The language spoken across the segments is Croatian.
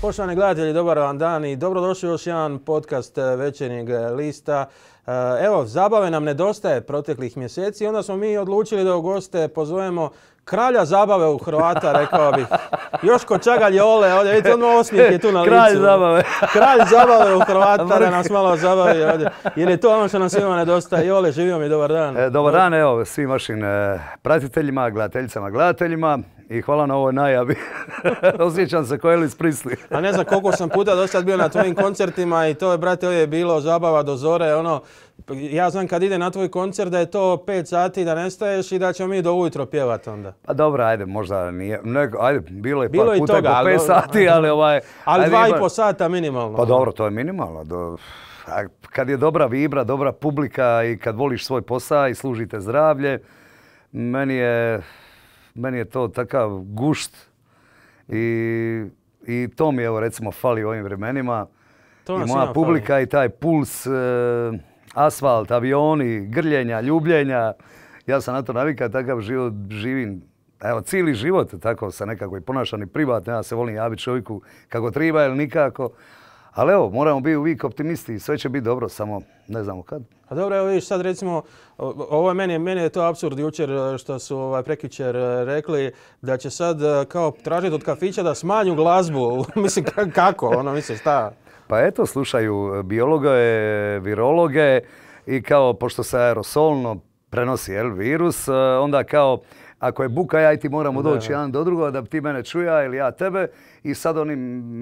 Poštovani gledatelji, dobar vam dan i dobrodošli u još jedan podcast eh, večernjeg eh, lista. Eh, evo, zabave nam nedostaje proteklih mjeseci onda smo mi odlučili da u goste pozovemo kralja zabave u Hrvata, rekao bih, Joško Čagalj je ole, ovdje, vidite, odmah osmijeh je tu na licu. Kralj zabave. Kralj zabave u Hrvata, da nas malo zabavi ovdje. Jer je to ono što nam svima nedostaje. Ole, živio mi, dobar dan. E, dobar dan, evo, svim vašim e, pratiteljima, gledateljicama, gledateljima i hvala na ovoj najavi. Osjećam se k'o Elis Prisli. A ne znam koliko sam puta do sad bio na tvojim koncertima i to je, brate, ovdje je bilo zabava do zore. Ono, ja znam kad ide na tvoj koncert da je to 5 sati da nestaješ i da ćemo mi do ujutro pjevati onda. Pa dobro, ajde, možda nije. ajde, bilo je par puta i toga, 5 sati, ali ovaj... Ali i po sata minimalno. Pa ono. dobro, to je minimalno. kad je dobra vibra, dobra publika i kad voliš svoj posao i služite zdravlje, meni je meni je to takav gušt i, i to mi evo recimo fali u ovim vremenima. To I moja publika i taj puls, e, asfalt, avioni, grljenja, ljubljenja. Ja sam na to navika, takav život živim. Evo, cijeli život tako sam nekako i ponašan i privatno. Ja se volim javiti čovjeku kako treba ili nikako. Ali evo, moramo biti uvijek optimisti i sve će biti dobro, samo ne znamo kad. A dobro, evo vidiš sad recimo, ovo je meni, meni je to absurd jučer e, što su ovaj, prekičer e, rekli da će sad e, kao tražiti od kafića da smanju glazbu. mislim, kako? Ono, mislim, šta? Pa eto, slušaju biologe, virologe i kao, pošto se aerosolno prenosi el virus, onda kao ako je buka, ja i ti moramo doći jedan do drugoga da ti mene čuja ili ja tebe. I sad oni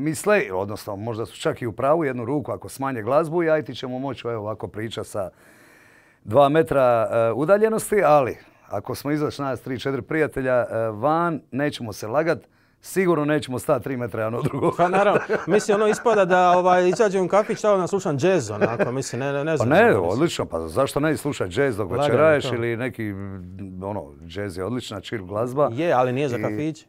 misle, odnosno možda su čak i u pravu jednu ruku ako smanje glazbu, ja i ti ćemo moći evo, ovako priča sa dva metra eh, udaljenosti, ali ako smo izašli nas tri, četiri prijatelja eh, van, nećemo se lagati sigurno nećemo stati tri metra jedno drugo. Pa naravno, mislim ono ispada da ovaj, izađem u kafić, ali nam slušam džez onako, mislim ne, pa znam. Pa ne, ono, odlično, pa zašto ne slušati džez dok večeraješ ili neki, ono, džez je odlična, chill glazba. Je, ali nije za kafić.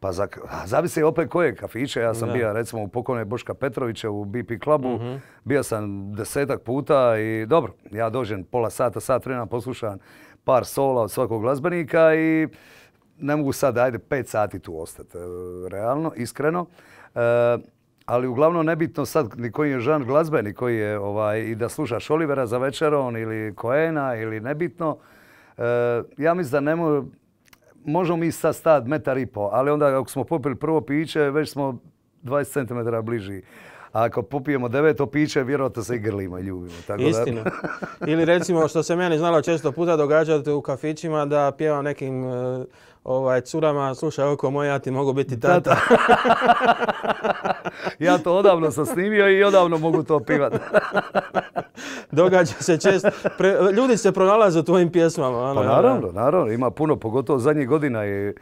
Pa za, zavisi opet koje kafiće. Ja sam bio recimo u pokojne Boška Petrovića u BP klubu. Mhm. Bio sam desetak puta i dobro, ja dođem pola sata, sat vremena poslušam par sola od svakog glazbenika i ne mogu sad, ajde, pet sati tu ostati, e, realno, iskreno. E, ali uglavnom nebitno sad ni koji je žan glazbe, koji je, ovaj, i da slušaš Olivera za večerom ili Koena ili nebitno. E, ja mislim da ne mo, možemo mi sad stat metar i po, ali onda ako smo popili prvo piće, već smo 20 cm bliži. A ako popijemo deveto piće, vjerojatno se i grlimo i ljubimo. Tako Istina. Ili recimo što se meni znalo često puta događati u kafićima da pjevam nekim ovaj, curama, slušaj, oko moj, ja ti mogu biti tata. ja to odavno sam snimio i odavno mogu to pivati. Događa se često. ljudi se pronalaze u tvojim pjesmama. Ano, pa naravno, naravno. Ima puno, pogotovo zadnjih godina je...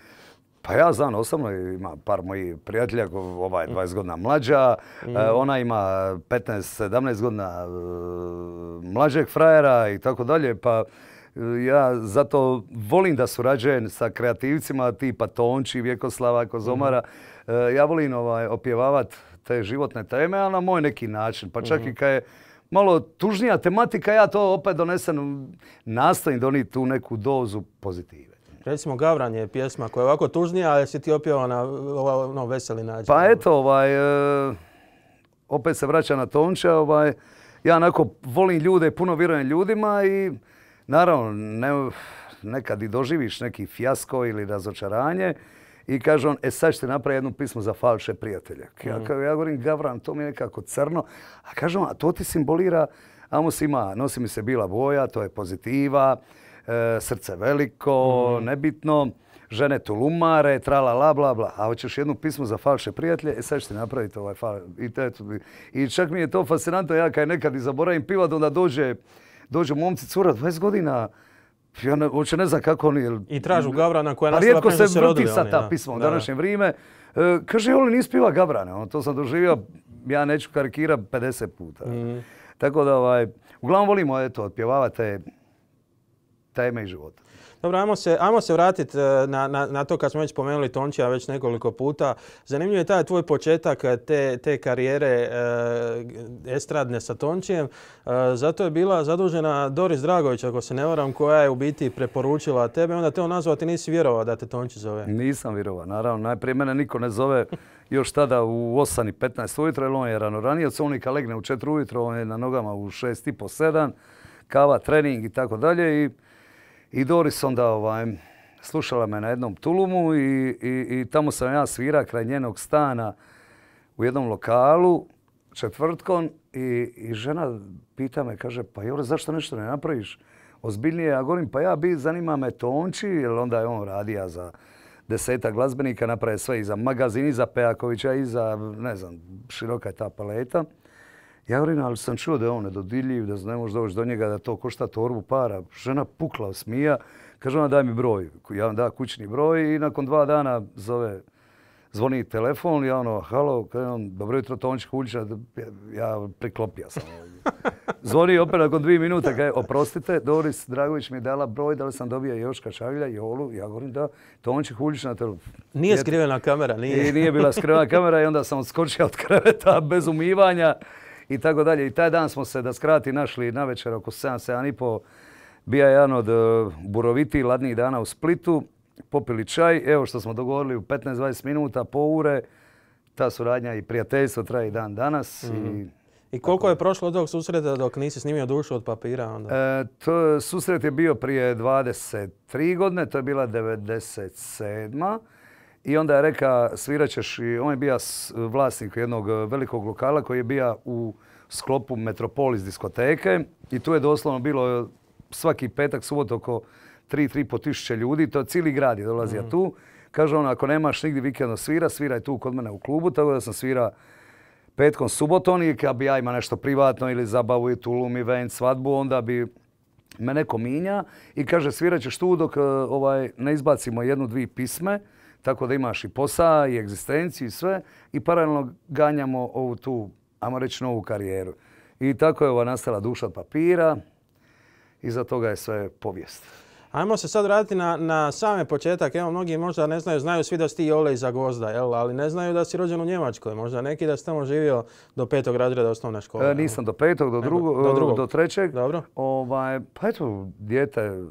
Pa ja znam, osobno ima par mojih prijatelja, ova je 20 godina mlađa, e, mm. ona ima 15-17 godina e, mlađeg frajera i tako dalje, pa ja zato volim da surađujem sa kreativcima tipa Tonči, Vjekoslava, Kozomara. Mhm. Eh, ja volim ovaj, opjevavat te životne teme, ali na moj neki način. Pa čak i mhm. kad je malo tužnija tematika, ja to opet donesem, nastojim doniti tu neku dozu pozitive. Recimo Gavran je pjesma koja je ovako tužnija, ali si ti opjevao na ovaj, ono, veseli način. Pa eto, ovaj, eh, opet se vraća na Tonča. Ovaj, ja onako volim ljude, puno vjerujem ljudima i Naravno, nekad i doživiš neki fijasko ili razočaranje i kaže on, e sad ćete napraviti jednu pismu za falše prijatelje. Ja, mhm. ja govorim, Gavran, to mi je nekako crno. A kaže on, a to ti simbolira, Amos ima, nosi mi se bila boja, to je pozitiva, e, srce veliko, mhm. nebitno, žene tu lumare trala la bla bla. A hoćeš jednu pismu za falše prijatelje, e sad ćete napraviti ovaj fal... I, I čak mi je to fascinantno, ja kad nekad i zaboravim pivat, onda dođe dođu momci cura 20 godina, ja ne, uopće ne znam kako oni... Jel, I tražu Gavrana koja je pa nastala prema se vrti sa ta pisma u današnje vrijeme. E, kaže, oni nisi piva Gavrane, ono, to sam doživio, ja neću karikira, 50 puta. Mhm. Tako da, ovaj, uglavnom volimo eto, otpjevavati te teme i života. Dobro, ajmo se, vratiti e, na, to kad smo već spomenuli Tončija već nekoliko puta. Zanimljiv je taj tvoj početak te, karijere e, estradne sa Tončijem. E, zato je bila zadužena Doris Dragović, ako se ne varam, koja je u biti preporučila tebe. Onda te on nazvao, ti nisi vjerovao da te Tonči zove. Nisam vjerovao, naravno. Najprije mene niko ne zove još tada u 8 i 15 ujutro, jer on je rano ranije. on kad legne u 4 ujutro, on je na nogama u 6 i po Kava, trening i tako dalje i i Doris onda ovaj, slušala me na jednom tulumu i, i, i tamo sam ja svira kraj njenog stana u jednom lokalu četvrtkom i, i žena pita me, kaže, pa Jure zašto nešto ne napraviš? Ozbiljnije, ja govorim, pa ja bi, zanima me Tonči, jer onda je on radija za deseta glazbenika, napravi sve i za magazin, i za Pejakovića, i za, ne znam, široka je ta paleta. Ja govorim, ali sam čuo da je on nedodiljiv, da ne može doći do njega, da to košta torbu para. Žena pukla smija, kaže ona daj mi broj. Ja vam da kućni broj i nakon dva dana zove, zvoni telefon, ja ono, halo, kaže dobro jutro, Tonči ja priklopio sam Zvoni opet nakon dvije minuta, kaže, oprostite, Doris Dragović mi je dala broj, da li sam dobio Joška Šaglja Jolu, ja govorim da, Tonči Huljić na telefonu. Nije skrivena kamera, nije. nije bila skrivena kamera i onda sam odskočio od kreveta bez umivanja i tako dalje. I taj dan smo se, da skrati, našli na večer oko 7, 7 i je jedan od e, buroviti ladnijih dana u Splitu. Popili čaj, evo što smo dogovorili u 15-20 minuta, po ure. Ta suradnja i prijateljstvo traje i dan danas. I mhm. koliko je prošlo od tog susreta dok nisi snimio dušu od papira? E, to susret je bio prije 23 godine, to je bila 97. I onda je reka sviraćeš i on je bio vlasnik jednog e, velikog lokala koji je bio u sklopu Metropolis diskoteke i tu je doslovno bilo e, svaki petak, subot oko 3-3,5 tisuće ljudi, to je cijeli grad je dolazio mhm. tu. Kaže on, ako nemaš nigdje vikendno svira, sviraj tu kod mene u klubu, tako da sam svira petkom, subotom i kad bi ja ima nešto privatno ili zabavu i tulum event, svadbu, onda bi me neko minja i kaže svirat ćeš tu dok e, ovaj, ne izbacimo jednu, dvije pisme tako da imaš i posao i egzistenciju i sve i paralelno ganjamo ovu tu, ajmo reći, novu karijeru. I tako je ova nastala duša od papira, za toga je sve povijest. Ajmo se sad raditi na, na same početak. Evo, mnogi možda ne znaju, znaju svi da si ti Ole iza Gozda, jel? ali ne znaju da si rođen u Njemačkoj. Možda neki da si tamo živio do petog razreda osnovne škole. E, nisam do petog, do, drugog. do trećeg. Dobro. Ovaj, pa eto, dijete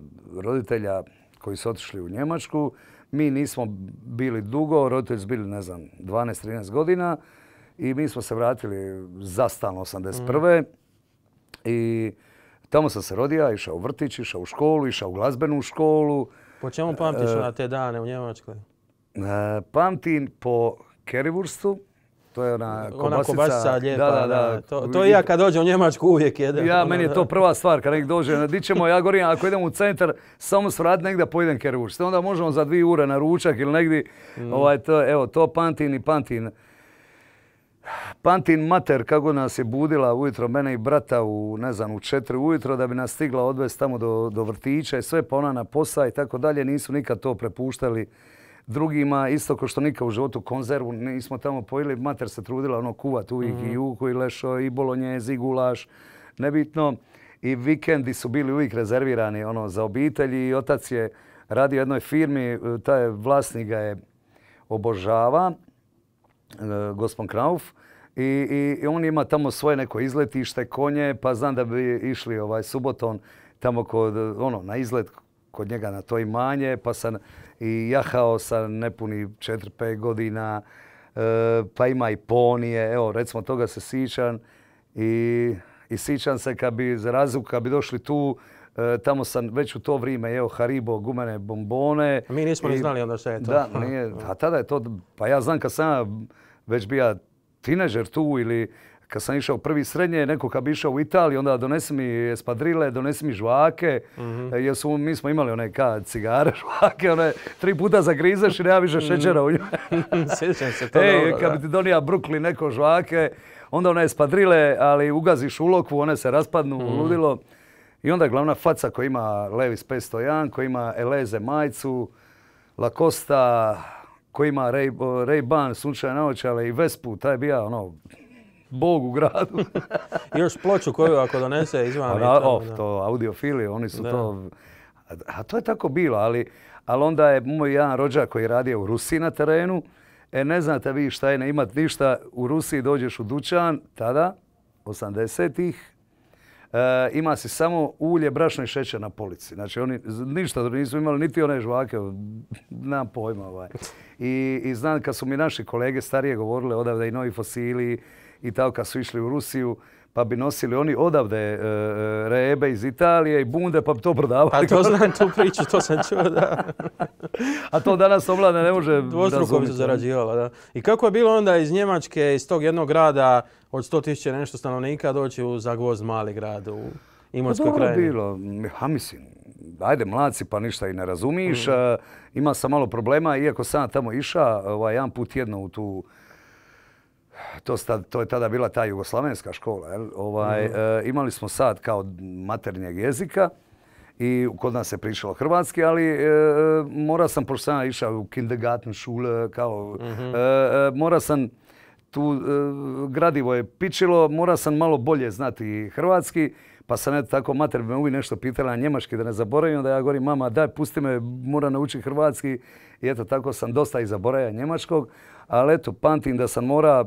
roditelja koji su otišli u Njemačku mi nismo bili dugo, roditelji su bili, ne znam, 12-13 godina i mi smo se vratili zastalno 81. Mm. I tamo sam se rodio, išao u vrtić, išao u školu, išao u glazbenu školu. Po čemu pamtiš e, na te dane u Njemačkoj? E, pamtim po Kerivurstu, to je ona kobasica. To, ja kad dođem u Njemačku uvijek jedem. Ja, meni je to prva stvar kad nek dođe. Di ćemo, ja govorim, ako idem u centar, samo svrat negdje pojedem Keruš, Onda možemo za dvije ure na ručak ili negdje. Mm. Ovaj, to, evo, to pantin i pantin. Pantin mater kako nas je budila ujutro, mene i brata u, ne znam, u četiri ujutro da bi nas stigla odvesti tamo do, do vrtića i sve, pa ona na posao i tako dalje. Nisu nikad to prepuštali drugima, isto kao što nikad u životu konzervu nismo tamo pojeli, mater se trudila ono kuvat uvijek i mhm. juku i lešo i bolonjez i gulaš, nebitno. I vikendi su bili uvijek rezervirani ono, za obitelji i otac je radio u jednoj firmi, e, taj vlasnik ga je obožava, e, gospod Krauf i, on ima tamo svoje neko izletište, konje, pa znam da bi išli ovaj suboton tamo kod, ono, na izlet kod njega na to imanje, pa sam i jahao sa nepuni 4-5 godina, e, pa ima i ponije, evo recimo toga se sičan i, i se kad bi za razliku kad bi došli tu, e, tamo sam već u to vrijeme jeo Haribo gumene bombone. A mi nismo znali onda to. Da, nije, a tada je to, pa ja znam kad sam već bio tinežer tu ili kad sam išao prvi srednje, neko kad bi išao u Italiju, onda donesi mi espadrile, donesi mi žvake, mhm. e, jer su, mi smo imali one ka cigare, žvake, one tri puta zagrizeš i nema više mhm. šećera u njoj. Sjećam se to Ej, kad bi ti donija brukli neko žvake, onda one espadrile, ali ugaziš u one se raspadnu, mhm. ludilo. I onda glavna faca koja ima Levis 501, koja ima Eleze majicu, Lacosta, koji ima Ray-Ban, sunčane naočale i Vespu, taj je ja ono, bog u gradu. Još ploču koju ako donese izvan... of, to audiofili, oni su to... A, to je tako bilo, ali, onda je moj jedan rođak koji je radio u Rusiji na terenu. E, ne znate vi šta je ne imat ništa. U Rusiji dođeš u dućan, tada, 80-ih, e, ima si samo ulje, brašno i šećer na polici. Znači, oni ništa nisu imali, niti one žvake, nemam pojma. Ovaj. I, I znam kad su mi naši kolege starije govorile odavde i novi fosili, i tako kad su išli u Rusiju, pa bi nosili oni odavde e, e, rebe iz Italije i bunde, pa bi to prodavali. Pa to znam tu priču, to sam čuo, da. A to danas omlada ne može Dvostruko bi se zarađivala, da. I kako je bilo onda iz Njemačke, iz tog jednog grada od 100.000 nešto stanovnika doći u Zagvoz, mali grad u Imotskoj krajini? Pa dobro bilo, ha mislim, ajde mladci pa ništa i ne razumiš. Mhm. E, ima sam malo problema, iako sam tamo išao ovaj, jedan put jedno u tu to, to je tada bila ta jugoslavenska škola. Jel? Ovaj, mhm. e, imali smo sad kao maternjeg jezika i kod nas se pričalo hrvatski, ali e, mora sam, pošto sam išao u kindergarten šule, kao, mm e, e, mora sam tu gradivo je pičilo, mora sam malo bolje znati hrvatski, pa sam eto tako mater me uvijek nešto pitala njemački da ne zaboravim, onda ja govorim mama daj pusti me, moram naučiti hrvatski i eto tako sam dosta i zaboravio njemačkog, ali eto, pamtim da sam mora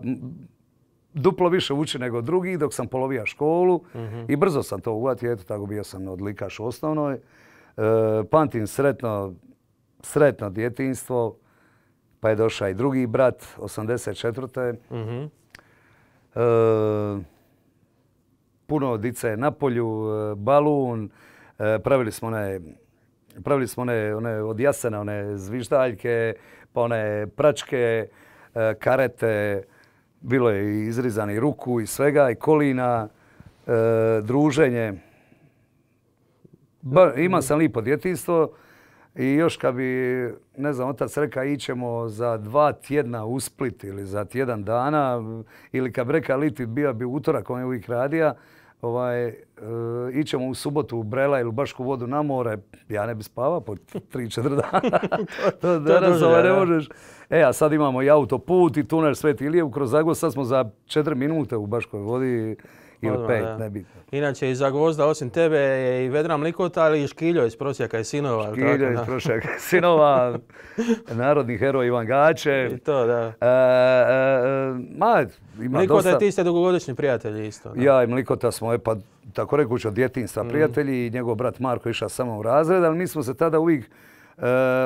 duplo više ući nego drugi dok sam polovija školu mhm. i brzo sam to uvatio, eto tako bio sam odlikaš u osnovnoj. E, pamtim sretno, sretno djetinstvo, pa je došao i drugi brat, 84. Mhm. E, puno dice na polju, e, balun, pravili smo one Pravili smo one, one od jasena, one zviždaljke, pa one pračke, E, karete, bilo je i izrizani ruku i svega i kolina, e, druženje. ima sam lipo djetinstvo i još kad bi, ne znam, otac reka ićemo za dva tjedna u Split ili za tjedan dana ili kad bi reka Litit bio bi utorak, on je uvijek radija, Ovaj, e, ićemo u subotu u Brela ili u Bašku vodu na more, ja ne bi spava po 3-4 dana. to, danas ovaj, ne možeš. E, a sad imamo i autoput i tunel Sveti Ilijev kroz Zagor, sad smo za 4 minute u Baškoj vodi. Ili pet, Inače, iza gozda, osim tebe, je i Vedran Mlikota, ali i Škiljo iz Prosjaka i Sinova. Škiljo iz Prosjaka Sinova, narodni heroj Ivan Gače. I to, da. E, e, e, ma, ima Mlikota dosta... ti ste dugogodišnji prijatelji isto. Ja i Mlikota smo, e, pa, tako rekući, od djetinstva mm. prijatelji i njegov brat Marko išao samo u razred, ali mi smo se tada uvijek,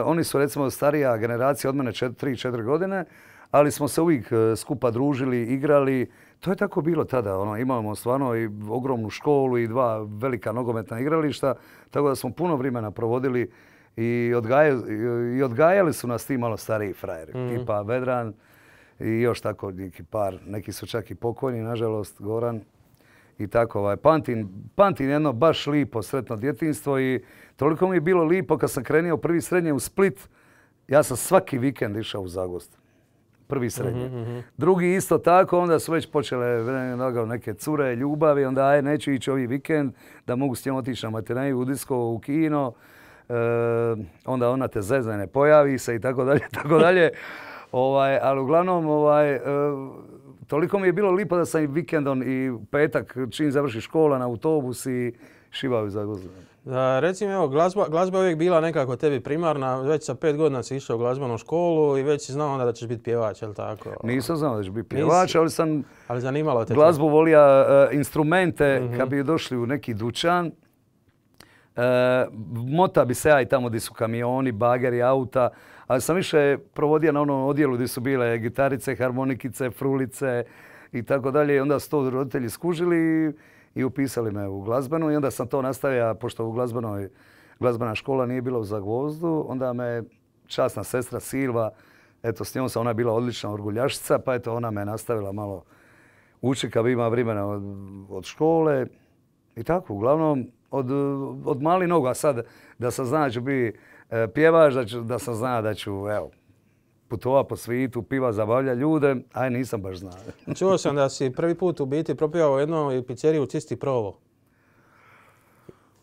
oni su recimo starija generacija od mene 3-4 godine, ali smo se uvijek skupa družili, igrali, to je tako bilo tada. Ono, imamo stvarno i ogromnu školu i dva velika nogometna igrališta, tako da smo puno vremena provodili i, odgajali, i odgajali su nas ti malo stariji frajeri, mm Vedran i još tako neki par, neki su čak i pokojni, nažalost, Goran i tako. Ovaj. Pantin pantin jedno baš lipo, sretno djetinstvo i toliko mi je bilo lipo kad sam krenio prvi srednje u Split, ja sam svaki vikend išao u Zagost prvi srednji. Mhm, mhm. Drugi isto tako, onda su već počele neke cure, ljubavi, onda aj neću ići ovaj vikend da mogu s njom otići na materiju, u disko, u kino, eh, onda ona te zezne, ne pojavi se i tako dalje, tako dalje. Ovaj, ali uglavnom, ovaj, eh, toliko mi je bilo lipo da sam i vikendom i petak, čim završi škola, na autobus i šivaju za gozirom recimo, evo, glazba, glazba je uvijek bila nekako tebi primarna, već sa pet godina si išao u glazbenu školu i već si znao onda da ćeš biti pjevač, jel tako? Nisam znao da ćeš biti pjevač, ali sam ali zanimalo te glazbu te. volio e, instrumente mhm. kad bi došli u neki dućan. E, mota bi se ja i tamo gdje su kamioni, bageri, auta, ali sam više provodio na onom odjelu gdje su bile gitarice, harmonikice, frulice i tako dalje. I onda su to roditelji skužili i upisali me u glazbenu i onda sam to nastavio, pošto u glazbenoj, glazbena škola nije bila u Zagvozdu, onda me časna sestra Silva, eto s njom sam, ona je bila odlična orguljašica, pa eto ona me nastavila malo uči kad ima vremena od, škole i tako, uglavnom od, od mali noga sad da sam zna da ću biti e, pjevač, da, ću, da sam zna da ću, evo, putova po svijetu, piva, zabavlja ljude, aj nisam baš znao. Čuo sam da si prvi put u biti propivao jednoj pizzeriji u Čisti Provo.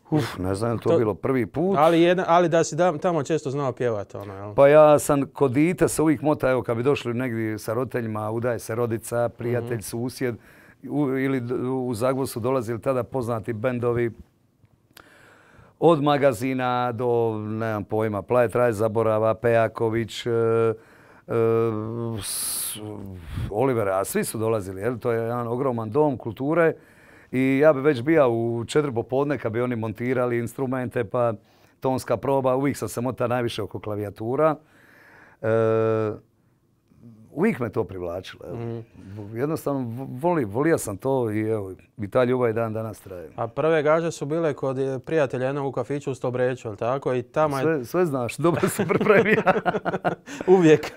Uf, ne znam je to, bilo prvi put. Ali, da si tamo često znao pjevati. Ono, jel? Pa ja sam kod dita se uvijek mota, evo kad bi došli negdje sa roditeljima, udaje se rodica, prijatelj, mhm. susjed. ili u Zagvor su dolazili tada poznati bendovi od magazina do, nemam pojma, Plaje Traj Zaborava, Pejaković, e, Olivera, a svi su dolazili, to je jedan ogroman dom kulture i ja bi već bio u četiri popodne kad bi oni montirali instrumente pa tonska proba, uvijek sam se mota najviše oko klavijatura. E, uvijek me to privlačilo. Mhm. Jednostavno, volio sam to i evo, i ta ljubav i dan danas traje. A prve gaže su bile kod e, prijatelja jednog u kafiću u Stobreću, ali tako? I tamo je... sve, znaš, dobro se pripremio. uvijek.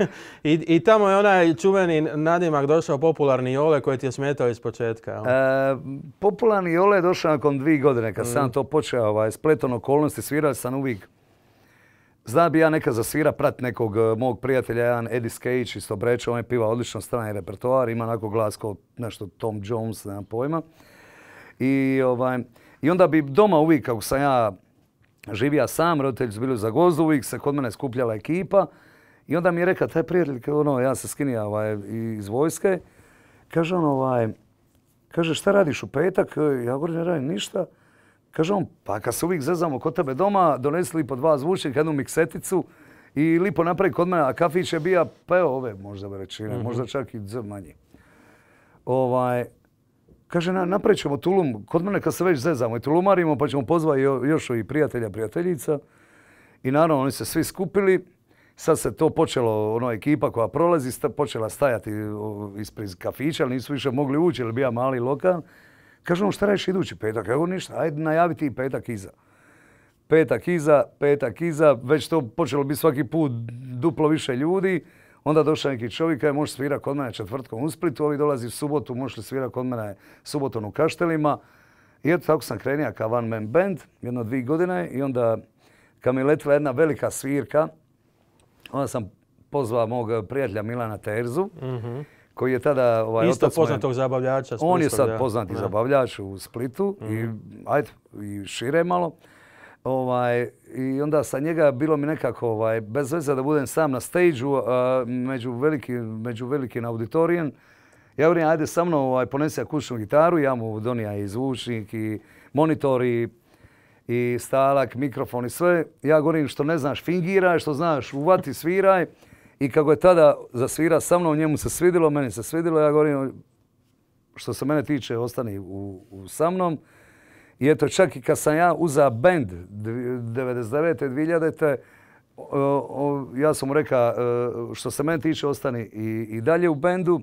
I, tamo je onaj čuveni nadimak došao popularni Jole koji ti je smetao iz početka. E, popularni Jole je došao nakon dvije godine kad sam mhm. to počeo, ovaj, spleton okolnosti, svirao sam uvijek Zna bi ja neka zasvira prat nekog e, mog prijatelja, jedan Eddie Skejić iz Breče, on je piva odlično strani repertoar, ima onako glas kao nešto Tom Jones, nemam pojma. I, ovaj, onda bi doma uvijek, kako sam ja živija sam, roditelji su bili u Zagozdu, uvijek se kod mene skupljala ekipa. I onda mi je rekao, taj prijatelj, ono, ja se skinija ovaj, iz vojske, kaže on, ovaj, kaže, šta radiš u petak? Ja govorim, ne radim ništa. Kaže on, pa kad se uvijek zezamo kod tebe doma, donesi po dva zvučnika, jednu mikseticu i lipo napravi kod mene, a kafić je bija, pa evo ove možda većine, mhm. možda čak i z manje. Ovaj, kaže, na, ćemo tulum, kod mene kad se već zezamo i tulumarimo, pa ćemo pozvati još i prijatelja, prijateljica. I naravno, oni se svi skupili. Sad se to počelo, ono, ekipa koja prolazi, počela stajati ispred kafića, ali nisu više mogli ući, jer bija mali lokal. Kaže on šta radiš idući petak? Evo ništa, ajde najaviti ti petak iza. Petak iza, petak iza, već to počelo bi svaki put duplo više ljudi. Onda došao neki čovjek, kaže možeš svirati kod mene četvrtkom u Splitu, ovi dolazi u subotu, možeš svirati kod mene subotom u Kaštelima. I eto tako sam krenio kao One Man Band, jedno dvije godine i onda kad mi letila jedna velika svirka, onda sam pozvao mog prijatelja Milana Terzu. Mhm koji je tada... Ovaj, Isto poznatog zabavljača. Splitskog, on je sad poznati zabavljač u Splitu i, mhm. ajde, i šire malo. Ovaj, I onda sa njega bilo mi nekako ovaj, bez veze da budem sam na stage među, veliki, među velikim auditorijem. Ja govorim, ajde sa mnom ovaj, ponesi akustičnu gitaru, ja mu donija i zvučnik i monitor i, i stalak, mikrofon i sve. Ja govorim što ne znaš fingiraj, što znaš uvati, sviraj. I kako je tada zasvira sa mnom, njemu se svidilo, meni se svidilo, ja govorim, što se mene tiče, ostani u, u sa mnom. I eto, čak i kad sam ja uza band 99. 2000. ja sam mu rekao, e, što se mene tiče, ostani i, dalje u bendu.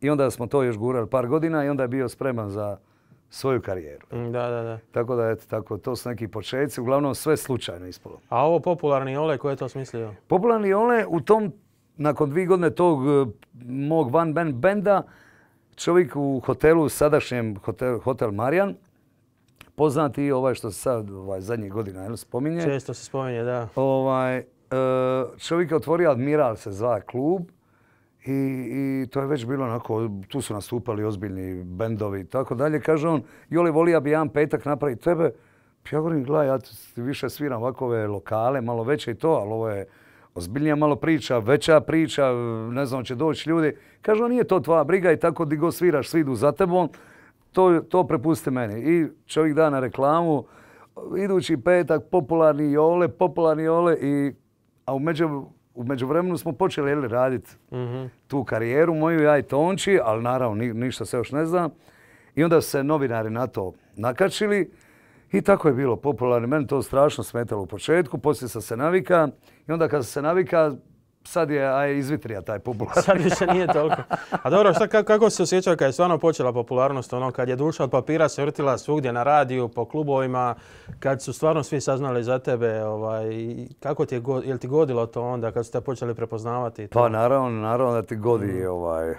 I onda smo to još gurali par godina i onda je bio spreman za svoju karijeru. Mm, da, da, da. Tako da, eto, tako, to su neki početci. Uglavnom sve slučajno ispalo. A ovo popularni Ole, ko je to smislio? Popularni Ole u tom nakon dvije godine tog e, mog van band benda, čovjek u hotelu, sadašnjem hotel, hotel Marijan, poznati ovaj što se sad ovaj, zadnjih godina jel, spominje. Često se spominje, da. Ovaj, e, čovjek je otvorio Admiral se zva klub i, to je već bilo onako, tu su nastupali ozbiljni bendovi i tako dalje. Kaže on, Joli volija bi jedan petak napraviti tebe. Ja govorim, gledaj, ja više sviram ovakove lokale, malo veće i to, ali ovo je ozbiljnija malo priča, veća priča, ne znam, će doći ljudi. Kažu, nije to tvoja briga i tako di go sviraš, svi idu za tebom, to, to prepusti meni. I čovjek da na reklamu, idući petak, popularni jole, popularni jole, a u međuvremenu smo počeli raditi mhm. tu karijeru moju, ja i Tonči, ali naravno ništa se još ne zna, I onda su se novinari na to nakačili i tako je bilo popularno. Meni to strašno smetalo u početku, poslije sam se navika i onda kad sam se navika, sad je aj izvitrija taj popularnost. Sad više nije toliko. A dobro, kako, se osjećao kad je stvarno počela popularnost, ono kad je duša od papira se vrtila svugdje na radiju, po klubovima, kad su stvarno svi saznali za tebe, ovaj, kako ti je, jel ti godilo to onda kad su te počeli prepoznavati? To? Pa naravno, naravno da ti godi ovaj,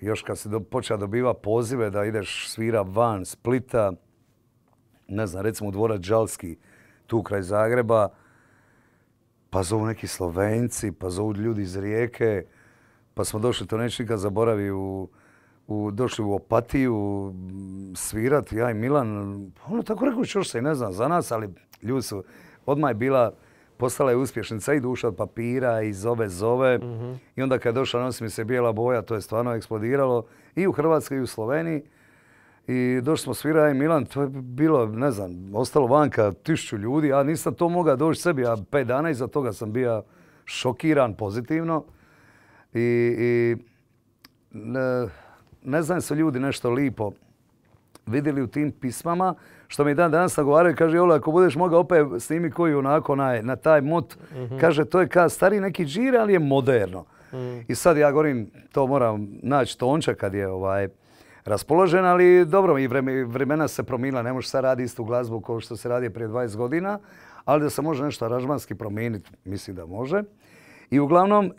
još kad si počeo dobiva pozive da ideš svira van Splita, ne znam, recimo dvorac đalski tu kraj Zagreba, pa zovu neki Slovenci, pa zovu ljudi iz Rijeke, pa smo došli, to neću nikad zaboravi, u, došli u Opatiju svirati, ja i Milan, ono tako rekao, još se i ne znam za nas, ali ljudi su, odmah je bila, postala je uspješnica i duša od papira i zove zove. Mhm. I onda kad je došla nosi mi se bijela boja, to je stvarno eksplodiralo i u Hrvatskoj i u Sloveniji i došli smo svira i Milan, to je bilo, ne znam, ostalo vanka tisuću ljudi, a nisam to mogao doći sebi, a pet dana iza toga sam bio šokiran pozitivno. I, i ne, znam su ljudi nešto lipo vidjeli u tim pismama, što mi dan danas nagovaraju, kaže, Ola, ako budeš mogao opet snimi koji onako na, na taj mot, mhm. kaže, to je kao stari neki džir, ali je moderno. Mhm. I sad ja govorim, to moram naći tonča kad je ovaj, raspoložen, ali dobro, i vremena se promijenila, ne možeš sad raditi istu glazbu kao što se radi prije 20 godina, ali da se može nešto aranžmanski promijeniti, mislim da može. I uglavnom,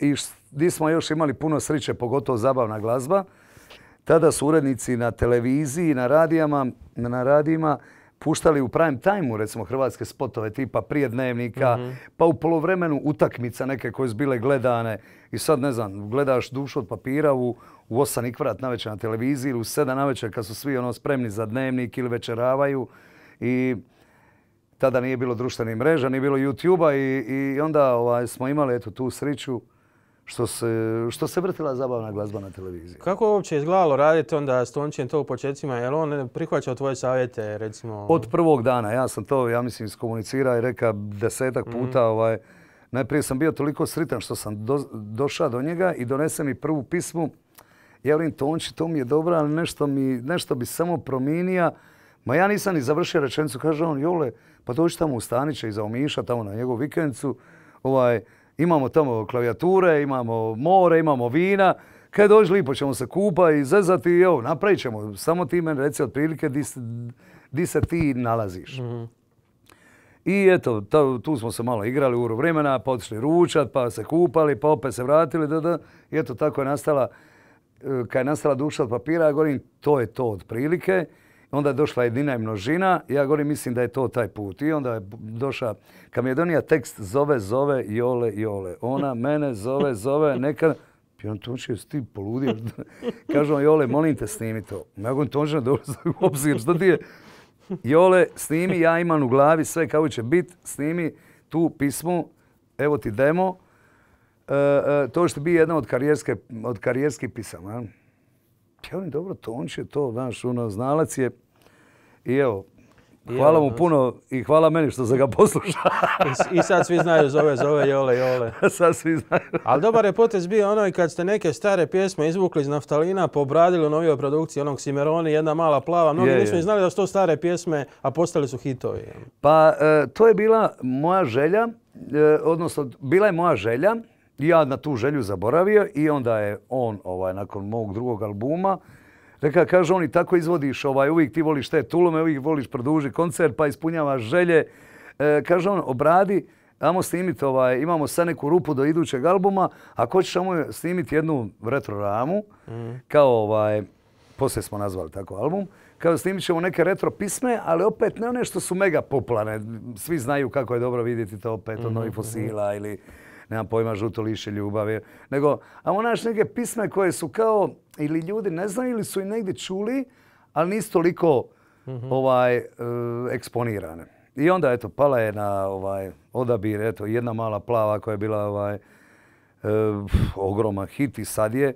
i smo još imali puno sreće, pogotovo zabavna glazba, tada su urednici na televiziji, na radijama, na radijima puštali u prime time recimo hrvatske spotove tipa prije dnevnika, mhm. pa u polovremenu utakmica neke koje su bile gledane i sad ne znam, gledaš dušu od papira u u osam i kvrat na na televiziji ili u sedam navečer, kad su svi ono spremni za dnevnik ili večeravaju i tada nije bilo društvenih mreža, nije bilo YouTube-a i, onda ovaj, smo imali eto, tu sreću što se, vrtila zabavna glazba na televiziji. Kako je uopće izgledalo raditi onda s Tončijem to u početcima? Je li on prihvaćao tvoje savjete recimo? Od prvog dana. Ja sam to, ja mislim, iskomunicirao i rekao desetak mhm. puta. ovaj, najprije sam bio toliko sritan što sam došao do njega i donese mi prvu pismu Jevlin Tonči, to mi je dobro, ali nešto, mi, nešto bi samo promijenio. Ma ja nisam ni završio rečenicu, kaže on, Jole, pa dođi tamo u Staniće iza Omiša, tamo na njegovu vikendicu, ovaj, imamo tamo klavijature, imamo more, imamo vina, kaj dođi lipo ćemo se kupa i zezati i evo, napravit ćemo. Samo ti meni reci otprilike di, se ti nalaziš. Mhm. I eto, tu smo se malo igrali uru vremena, pa otišli ručat, pa se kupali, pa opet se vratili, da, I eto, tako je nastala E, kad je nastala duša od papira, ja govorim to je to otprilike. Onda je došla jedina i množina, ja govorim mislim da je to taj put. I onda je došla, kad mi je tekst zove, zove, jole, jole. Ona mene zove, zove, neka... Ja on Tonče, jesi ti poludio? Kažu on, Jole, molim te snimi to. Ja govorim, ne dolazi u obzir, što ti je? Jole, snimi, ja imam u glavi sve kako će biti, snimi tu pismu, evo ti demo. E, e, to što bi jedna od, od karijerskih pisama. Ja dobro tonče, to, znaš, ono, znalac je. I evo, Hvala mu puno i hvala meni što sam ga poslušao. I, sad svi znaju zove, zove, jole, jole. Sad svi znaju. Ali dobar je potez bio ono i kad ste neke stare pjesme izvukli iz naftalina, pobradili u novijoj produkciji onog Simeroni, jedna mala plava. Mnogi nisu znali da su to stare pjesme, a postali su hitovi. Pa e, to je bila moja želja, odnosno bila je moja želja ja na tu želju zaboravio i onda je on ovaj, nakon mog drugog albuma rekao, kaže, on i tako izvodiš, ovaj, uvijek ti voliš te tulome, uvijek voliš produži koncert, pa ispunjavaš želje. E, kaže on, obradi, ajmo snimiti, ovaj, imamo sad neku rupu do idućeg albuma, ako hoćeš samo snimiti jednu retro ramu, mhm. kao ovaj, poslije smo nazvali tako album, kao snimit ćemo neke retro pisme, ali opet ne one što su mega popularne. Svi znaju kako je dobro vidjeti to opet od mhm, novih fosila mhm. ili nemam pojma, žuto liše ljubavi. Nego, a ono naš neke pisme koje su kao, ili ljudi ne znaju ili su i negdje čuli, ali nisu toliko mhm. ovaj, e, eksponirane. I onda, eto, pala je na ovaj, odabir, eto, jedna mala plava koja je bila ovaj, e, ogroman hit i sad je, e,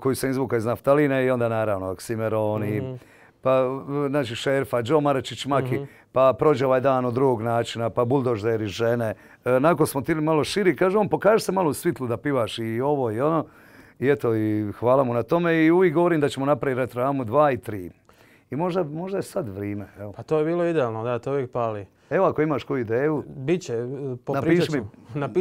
koju sam izvuka iz naftalina i onda naravno Oksimeron mhm. pa znači Šerfa, Đo Maki, mhm. pa prođe ovaj dan od drugog načina, pa buldožderi žene, E, nakon smo tili malo širi, kaže on pokaže se malo u svitlu da pivaš i ovo i ono. I eto, i hvala mu na tome i uvijek govorim da ćemo napraviti retroamu 2 i 3. I možda, je sad vrijeme. Pa to je bilo idealno, da, to uvijek pali. Evo ako imaš koju ideju... Biće,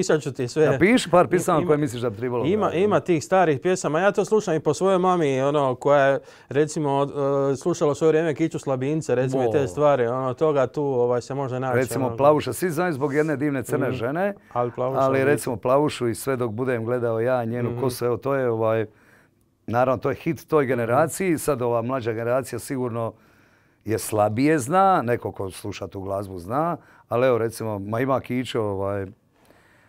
e, ću ti sve. Napiši par pisama koje misliš da bi trebalo. Ima, ima tih starih pjesama. Ja to slušam i po svojoj mami, ono, koja je recimo e, slušala svoje vrijeme Kiću Slabince, recimo i te stvari. Ono, toga tu ovaj, se može naći. Recimo ono. Plavuša, svi znaju zbog jedne divne crne mhm. žene, ali, recimo Plavušu i sve dok budem gledao ja njenu mm. kosu, evo to je ovaj... Naravno, to je hit toj generaciji, sad ova mlađa generacija sigurno je slabije zna, neko ko sluša tu glazbu zna, ali evo recimo, ma ima Kiće ovaj,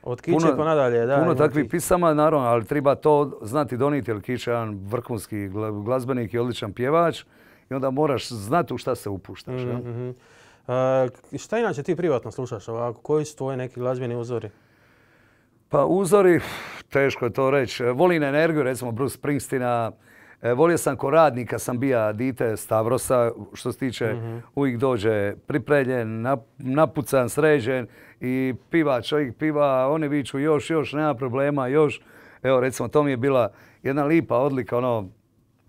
od Kiće puno, pa nadalje, da. Puno takvih pisama, naravno, ali treba to znati doniti, jer Kiće je jedan vrhunski glazbenik i odličan pjevač i onda moraš znati u šta se upuštaš. Mhm, mhm. šta inače ti privatno slušaš ovako? Koji su tvoji neki glazbeni uzori? Pa uzori, teško je to reći. Volim energiju, recimo Bruce Springsteena, E, volio sam ko radnika sam bija dite Stavrosa, što se tiče mhm. uvijek dođe pripremljen, napucan, sređen i piva, čovjek piva, oni viču još, još, nema problema, još. Evo recimo to mi je bila jedna lipa odlika, ono,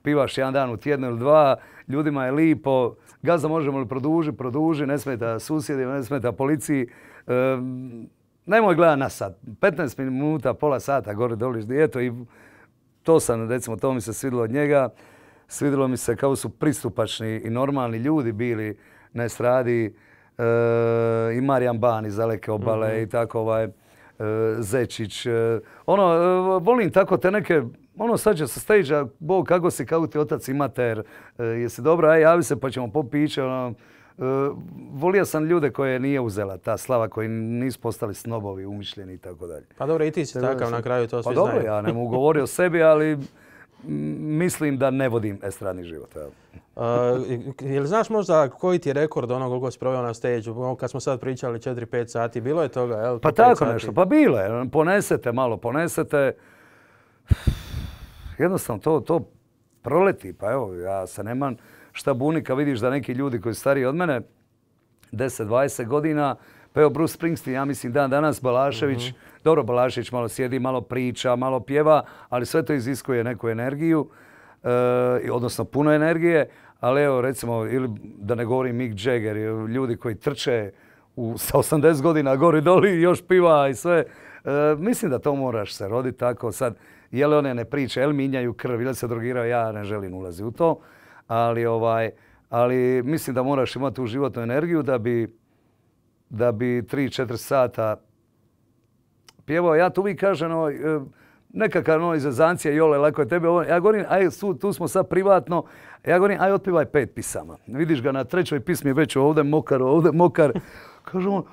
pivaš jedan dan u tjednu ili dva, ljudima je lipo, gazda možemo li produžiti, produži, ne smeta susjedima, ne smeta policiji. nemoj gledati na sad, 15 minuta, pola sata, gore doliš, eto i to sam, recimo, to mi se svidilo od njega. Svidilo mi se kao su pristupačni i normalni ljudi bili na estradi e, i Marijan Ban iz Aleke obale mhm. i tako ovaj e, Zečić. E, ono, volim tako te neke ono sađe se stage-a, bog kako si, kako ti otac i mater, jesi dobro, aj javi se pa ćemo popiće, ono, Eh, volio sam ljude koje nije uzela ta slava, koji nisu postali snobovi, umišljeni i tako dalje. Pa dobro, i ti si takav na kraju, to pa svi Pa dobro, ja ne mogu o sebi, ali mislim da ne vodim estradni život. Evo. Eh, je znaš možda koji ti je rekord onog koliko si proveo na stage ono, Kad smo sad pričali 4-5 sati, bilo je toga? Pa tako nešto, pa bilo je. Ponesete malo, ponesete. Jednostavno, to, to proleti. Pa evo, ja se nemam šta bunika vidiš da neki ljudi koji su stariji od mene, 10-20 godina, pa evo Bruce Springsteen, ja mislim dan danas, Balašević, mhm. dobro Balašević malo sjedi, malo priča, malo pjeva, ali sve to iziskuje neku energiju, eh, odnosno puno energije, ali evo recimo, ili da ne govorim Mick Jagger, ljudi koji trče u, sa 80 godina gori doli još piva i sve, eh, mislim da to moraš se roditi tako sad. Je li one ne priče, je li minjaju krv, je li se drogiraju, ja ne želim ulazi u to ali, ovaj, ali mislim da moraš imati tu životnu energiju da bi, da bi 3-4 sata pjevao. Ja tu uvijek kažem, no, e, nekakav no, izazancija, jole, lako je tebe. Ja govorim, aj, tu, tu smo sad privatno, ja govorim, aj, otpivaj pet pisama. Vidiš ga na trećoj pismi već ovdje mokar, ovdje mokar. kažem on,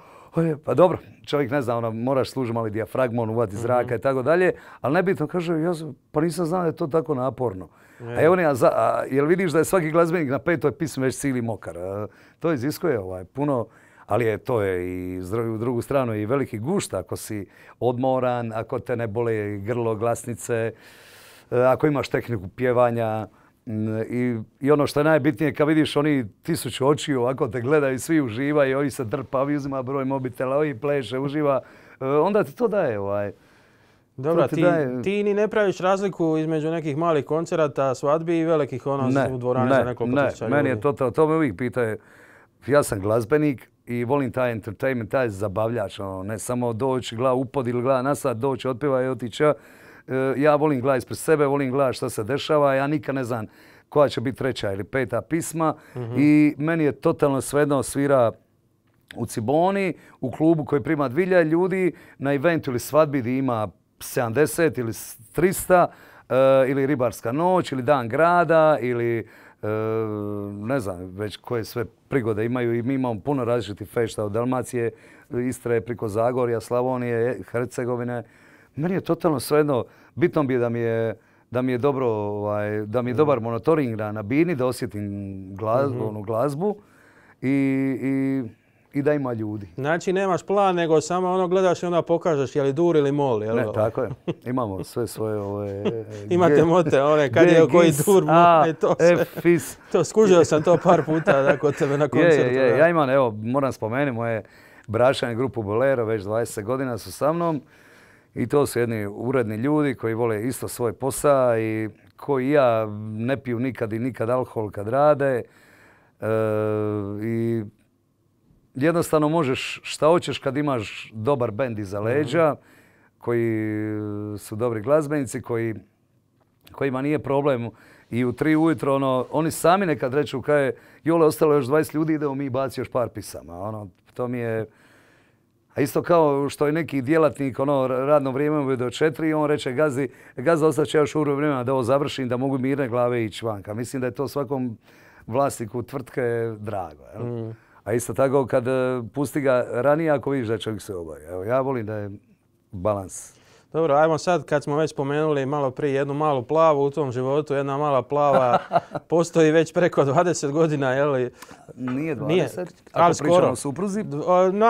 pa dobro, čovjek ne zna, ono, moraš služiti mali dijafragmon, uvati zraka mhm. i tako dalje, ali nebitno, kaže, ja, pa nisam znao da je to tako naporno. A jel vidiš da je svaki glazbenik na petoj pismi već cili mokar. to iziskuje ovaj, puno, ali to je i u drugu stranu i veliki gušt ako si odmoran, ako te ne bole grlo, glasnice, e, ako imaš tehniku pjevanja. I, ono što je najbitnije, kad vidiš oni tisuću očiju, ovako te gledaju, svi uživaju, ovi se drpa, ovi uzima broj mobitela, ovi pleše, uživa, e, onda ti to daje ovaj, dobro, ti, ni ne praviš razliku između nekih malih koncerata, svadbi i velikih ono ne, u dvorani za nekoliko ne, meni je to, to, me uvijek pitaju. Ja sam glazbenik i volim taj entertainment, taj zabavljač, ono, ne samo doći, gleda upod ili gleda nasad, doći, otpiva i otići. Ja, e, ja volim gleda ispred sebe, volim gla šta se dešava, ja nikad ne znam koja će biti treća ili peta pisma mhm. i meni je totalno svejedno svira u Ciboni, u klubu koji prima 2000 ljudi, na eventu ili svadbi gdje ima 70 ili 300 eh, ili ribarska noć ili dan grada ili eh, ne znam već koje sve prigode imaju i mi imamo puno različitih fešta od Dalmacije, Istre, priko Zagorja, Slavonije, Hercegovine. Meni je totalno svejedno, bitno bi da mi je da mi je dobro, ovaj, da mi je dobar monitoring na bini, da osjetim glazbu, mhm. onu glazbu i, i i da ima ljudi. Znači nemaš plan, nego samo ono gledaš i onda pokažeš je li dur ili mol. Ne, tako je. Imamo sve svoje ove... Eh, Imate mote, one kad je koji dur, to sve. to skužio sam to par puta kod tebe na koncertu. Ja imam, evo, moram spomenuti moje brašanje grupu Bolero, već 20 godina su sa mnom. I to su jedni uredni ljudi koji vole isto svoj posao i koji ja ne piju nikad i nikad alkohol kad rade. Eh, I jednostavno možeš šta hoćeš kad imaš dobar bend iza mhm. leđa, koji su dobri glazbenici, kojima nije problem i u tri ujutro, ono, oni sami nekad reću kaj je, jole, ostalo još 20 ljudi, idemo mi baci još par pisama. Ono, to mi je... A isto kao što je neki djelatnik, ono, radno vrijeme bi do četiri i on reče gazi, gaza ostat će još uro vremena da ovo završim, da mogu mirne glave ići vanka. Mislim da je to svakom vlasniku tvrtke drago. Jel? Mhm. A isto tako kad e, pusti ga ranije ako vidiš da čovjek se obavlja. Evo, ja volim da je balans. Dobro, ajmo sad kad smo već spomenuli malo prije jednu malu plavu u tom životu, jedna mala plava postoji već preko 20 godina, je li? Nije 20, ako ali pričamo skoro. o supruzi.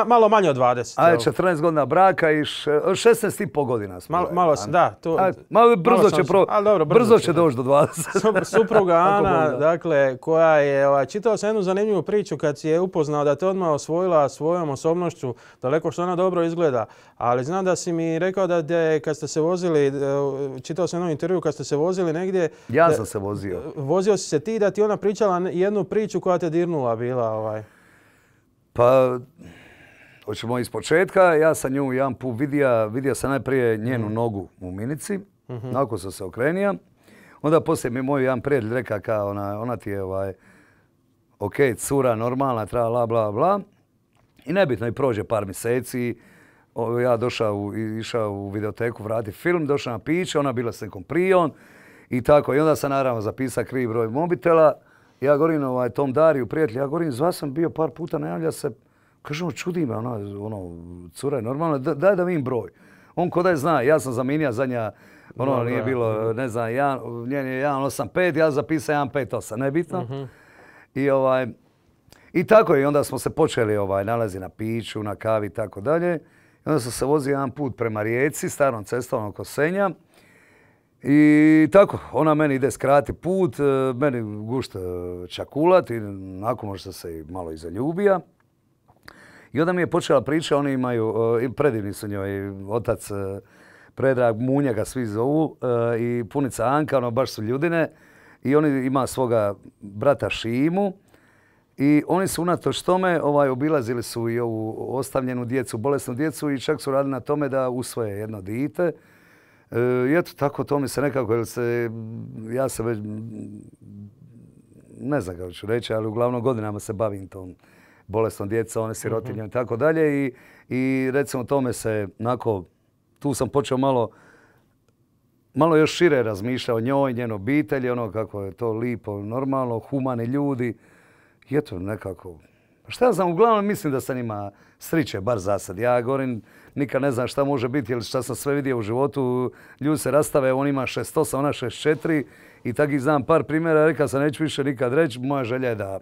malo manje od 20. ali 14 godina braka i š, 16 i pol godina Malo, malo da. To, malo brzo, će, pro, ali dobro, brzo, će, doći do 20. Supruga Ana, dakle, koja je, ovaj, čitao sam jednu zanimljivu priču kad si je upoznao da te odmah osvojila svojom osobnošću, daleko što ona dobro izgleda, ali znam da si mi rekao da je kad ste se vozili, e, čitao sam jednom intervju, kad ste se vozili negdje... Ja e, sam se vozio. E, vozio si se ti da ti ona pričala jednu priču koja te dirnula bila ovaj. Pa, hoćemo iz početka, ja sam nju jedan put vidio, vidio sam najprije njenu mhm. nogu u minici, mhm. nakon sam se okrenio. Onda poslije mi moj jedan prijatelj reka kao ona, ona ti je ovaj, ok, cura normalna, tra, bla, bla, bla. I nebitno i prođe par mjeseci, ja došao, u, išao u videoteku, vrati film, došao na piće, ona bila s nekom prijom i tako. I onda sam naravno zapisao krivi broj mobitela. Ja govorim ovaj, tom Dariju, prijatelju, ja govorim, zva sam bio par puta, najavlja se, kažemo, čudi me, ona, ono, ono cura je normalno da, daj da vidim broj. On ko da je zna, ja sam zamijenio zadnja, ono nije bilo, mhm. ne znam, njen je 1.85, ja zapisao 1.58, nebitno. Mhm. I ovaj, i tako je, onda smo se počeli ovaj, nalazi na piću, na kavi i tako dalje. I onda sam se vozio jedan put prema Rijeci, starom cestovnom oko Senja. I tako, ona meni ide skrati put, e, meni gušta čakulat i nakon možda se i malo i zaljubija. I onda mi je počela priča, oni imaju, e, predivni su njoj, otac e, Predrag Munja ga svi zovu i punica Anka, ono baš su ljudine. I oni ima svoga brata Šimu i oni su unatoč tome ovaj, obilazili su i ovu ostavljenu djecu, bolesnu djecu i čak su radili na tome da usvoje jedno dite. I e, eto tako to mi se nekako, jer se, ja se već, ne znam kako ću reći, ali uglavnom godinama se bavim tom bolesnom djecom, one sirotinjom i mhm. tako dalje. I recimo tome se, onako, tu sam počeo malo, malo još šire razmišljao o njoj, njenoj obitelji, ono kako je to lipo, normalno, humani ljudi. I eto, nekako, pa šta ja znam, uglavnom mislim da sam ima sriće, bar za sad. Ja govorim, nikad ne znam šta može biti, jer šta sam sve vidio u životu, ljudi se rastave, on ima 6-8, ona 6-4 i takvih znam par primjera, rekao sam, neću više nikad reći, moja želja je da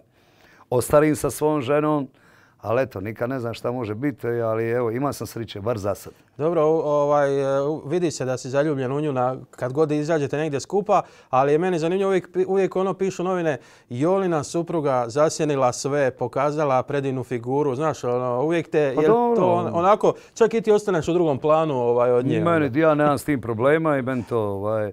ostarim sa svojom ženom, ali eto, nikad ne znam šta može biti, ali evo, ima sam sriće, bar za sad. Dobro, ovaj, e, vidi se da si zaljubljen u nju na, kad god izađete negdje skupa, ali je meni zanimljivo, uvijek, uvijek ono pišu novine, Jolina supruga zasjenila sve, pokazala predivnu figuru, znaš, ono, uvijek te, pa to onako, čak i ti ostaneš u drugom planu ovaj, od nje. Meni, ono. ja nemam s tim problema i meni to ovaj,